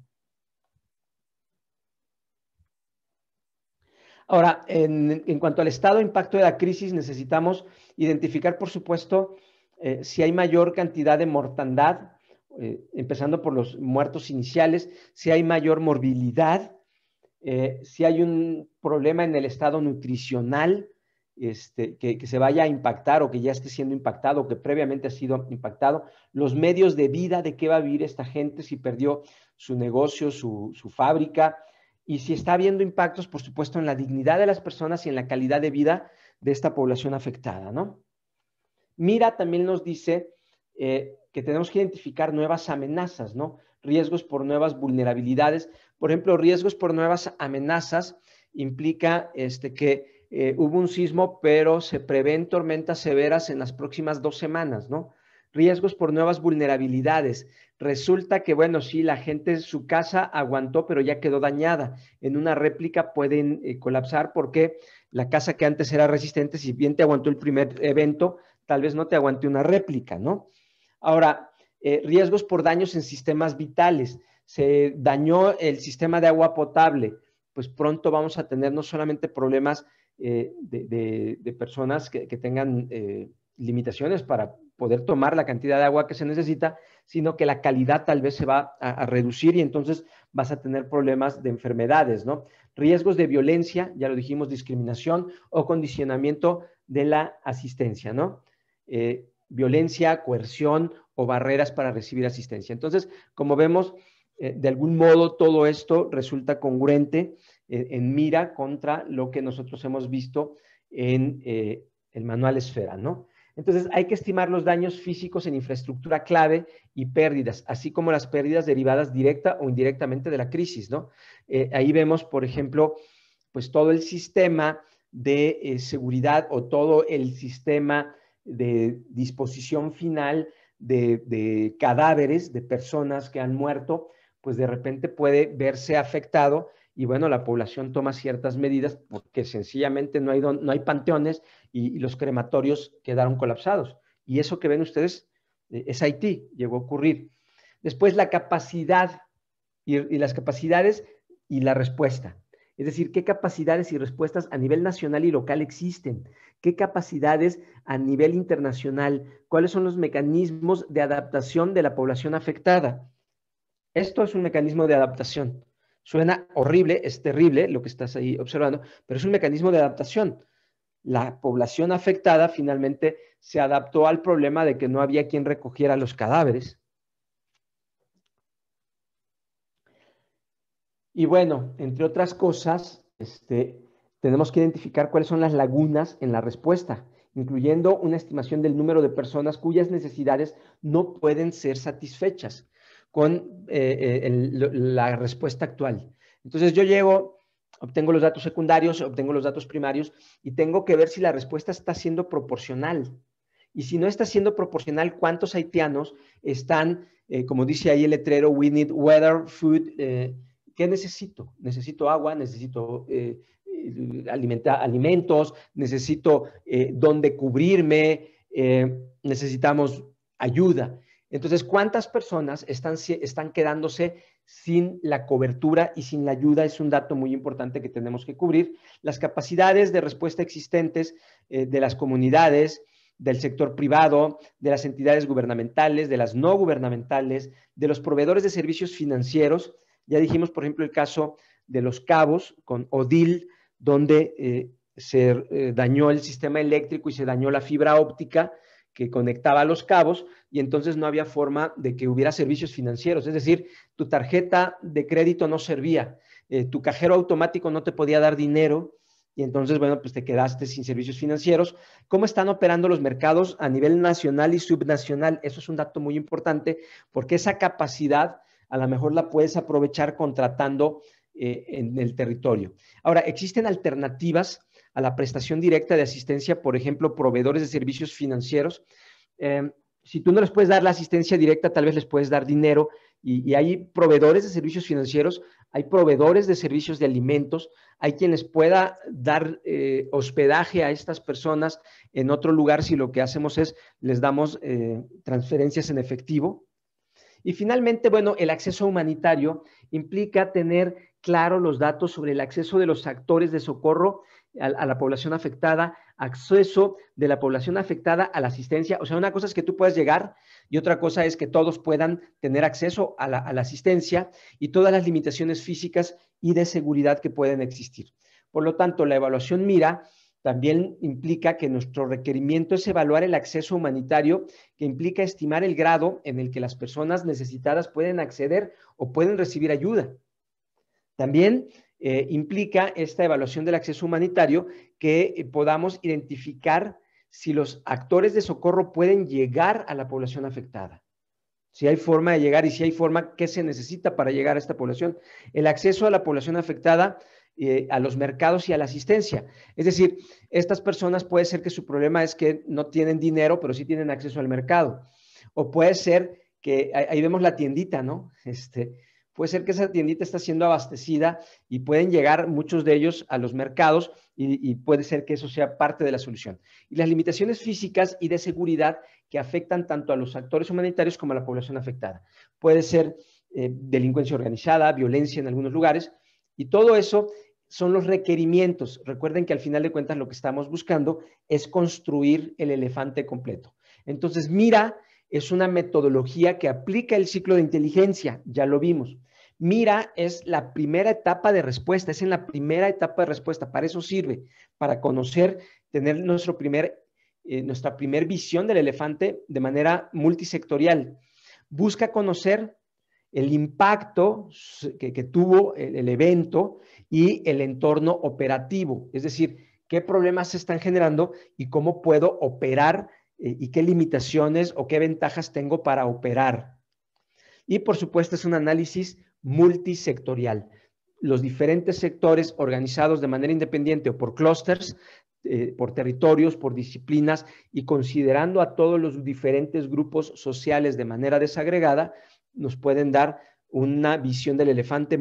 Ahora, en, cuanto al estado de impacto de la crisis, necesitamos identificar, por supuesto, eh, si hay mayor cantidad de mortandad, eh, empezando por los muertos iniciales, si hay mayor morbilidad, eh, si hay un problema en el estado nutricional, este, que, se vaya a impactar o que ya esté siendo impactado o que previamente ha sido impactado, los medios de vida de qué va a vivir esta gente si perdió su negocio, su, fábrica, y si está habiendo impactos, por supuesto, en la dignidad de las personas y en la calidad de vida de esta población afectada, ¿no? Mira también nos dice eh, que tenemos que identificar nuevas amenazas, ¿no? Riesgos por nuevas vulnerabilidades. Por ejemplo, riesgos por nuevas amenazas implica este, que eh, hubo un sismo, pero se prevén tormentas severas en las próximas dos semanas, ¿no? Riesgos por nuevas vulnerabilidades. Resulta que, bueno, sí, la gente su casa aguantó, pero ya quedó dañada. En una réplica pueden eh, colapsar porque la casa que antes era resistente, si bien te aguantó el primer evento, tal vez no te aguante una réplica, ¿no? Ahora, eh, riesgos por daños en sistemas vitales. Se dañó el sistema de agua potable, pues pronto vamos a tener no solamente problemas eh, de, personas que, tengan eh, limitaciones para poder tomar la cantidad de agua que se necesita, sino que la calidad tal vez se va a, reducir y entonces vas a tener problemas de enfermedades, ¿no? Riesgos de violencia, ya lo dijimos, discriminación o condicionamiento de la asistencia, ¿no? Eh, violencia, coerción o barreras para recibir asistencia. Entonces, como vemos, eh, de algún modo todo esto resulta congruente eh, en mira contra lo que nosotros hemos visto en eh, el manual esfera, ¿no? Entonces hay que estimar los daños físicos en infraestructura clave y pérdidas, así como las pérdidas derivadas directa o indirectamente de la crisis, ¿no? ahí vemos, por ejemplo, pues todo el sistema de seguridad o todo el sistema de disposición final de, cadáveres de personas que han muerto pues de repente puede verse afectado y bueno, la población toma ciertas medidas porque sencillamente no hay, panteones y, los crematorios quedaron colapsados. Y eso que ven ustedes eh, es Haití, llegó a ocurrir. Después la capacidad y las capacidades y la respuesta. Es decir, qué capacidades y respuestas a nivel nacional y local existen, qué capacidades a nivel internacional, cuáles son los mecanismos de adaptación de la población afectada. Esto es un mecanismo de adaptación. Suena horrible, es terrible lo que estás ahí observando, pero es un mecanismo de adaptación. La población afectada finalmente se adaptó al problema de que no había quien recogiera los cadáveres. Y bueno, entre otras cosas, este, tenemos que identificar cuáles son las lagunas en la respuesta, incluyendo una estimación del número de personas cuyas necesidades no pueden ser satisfechas con eh, eh, la respuesta actual. Entonces yo llego, obtengo los datos secundarios, obtengo los datos primarios y tengo que ver si la respuesta está siendo proporcional. Y si no está siendo proporcional, cuántos haitianos están, eh, como dice ahí el letrero, we need weather, food, ¿qué necesito? Necesito agua, necesito eh, alimentos, necesito dónde cubrirme, necesitamos ayuda. Entonces, ¿cuántas personas están, quedándose sin la cobertura y sin la ayuda? Es un dato muy importante que tenemos que cubrir. Las capacidades de respuesta existentes eh, de las comunidades, del sector privado, de las entidades gubernamentales, de las no gubernamentales, de los proveedores de servicios financieros. Ya dijimos, por ejemplo, el caso de los cabos con Odil, donde eh, se eh, dañó el sistema eléctrico y se dañó la fibra óptica que conectaba los cabos y entonces no había forma de que hubiera servicios financieros. Es decir, tu tarjeta de crédito no servía, eh, tu cajero automático no te podía dar dinero y entonces, bueno, pues te quedaste sin servicios financieros. ¿Cómo están operando los mercados a nivel nacional y subnacional? Eso es un dato muy importante porque esa capacidad a lo mejor la puedes aprovechar contratando eh, en el territorio. Ahora, existen alternativas a la prestación directa de asistencia, por ejemplo, proveedores de servicios financieros. Em, si tú no les puedes dar la asistencia directa, tal vez les puedes dar dinero y, hay proveedores de servicios financieros, hay proveedores de servicios de alimentos, hay quienes pueda dar eh, hospedaje a estas personas en otro lugar si lo que hacemos es les damos eh, transferencias en efectivo. Y finalmente, bueno, el acceso humanitario implica tener claro los datos sobre el acceso de los actores de socorro a, la población afectada, acceso de la población afectada a la asistencia. O sea, una cosa es que tú puedas llegar y otra cosa es que todos puedan tener acceso a la, a la asistencia y todas las limitaciones físicas y de seguridad que pueden existir. Por lo tanto, la evaluación mira también implica que nuestro requerimiento es evaluar el acceso humanitario, que implica estimar el grado en el que las personas necesitadas pueden acceder o pueden recibir ayuda. También eh, implica esta evaluación del acceso humanitario que eh, podamos identificar si los actores de socorro pueden llegar a la población afectada. Si hay forma de llegar y si hay forma, ¿qué se necesita para llegar a esta población? El acceso a la población afectada eh, a los mercados y a la asistencia. Es decir, estas personas puede ser que su problema es que no tienen dinero, pero sí tienen acceso al mercado. O puede ser que ahí vemos la tiendita, ¿no? Este, puede ser que esa tiendita está siendo abastecida y pueden llegar muchos de ellos a los mercados y, puede ser que eso sea parte de la solución. Y las limitaciones físicas y de seguridad que afectan tanto a los actores humanitarios como a la población afectada. Puede ser eh, delincuencia organizada, violencia en algunos lugares y todo eso son los requerimientos. Recuerden que al final de cuentas lo que estamos buscando es construir el elefante completo. Entonces, mira, es una metodología que aplica el ciclo de inteligencia, ya lo vimos. Mira es la primera etapa de respuesta, es en la primera etapa de respuesta, para eso sirve, para conocer, tener nuestro primer, eh, nuestra primera visión del elefante de manera multisectorial. Busca conocer el impacto que, tuvo el, el evento y el entorno operativo, es decir, qué problemas se están generando y cómo puedo operar eh, y qué limitaciones o qué ventajas tengo para operar. Y por supuesto es un análisis multisectorial. Los diferentes sectores organizados de manera independiente o por clústeres, eh, por territorios, por disciplinas y considerando a todos los diferentes grupos sociales de manera desagregada, nos pueden dar una visión del elefante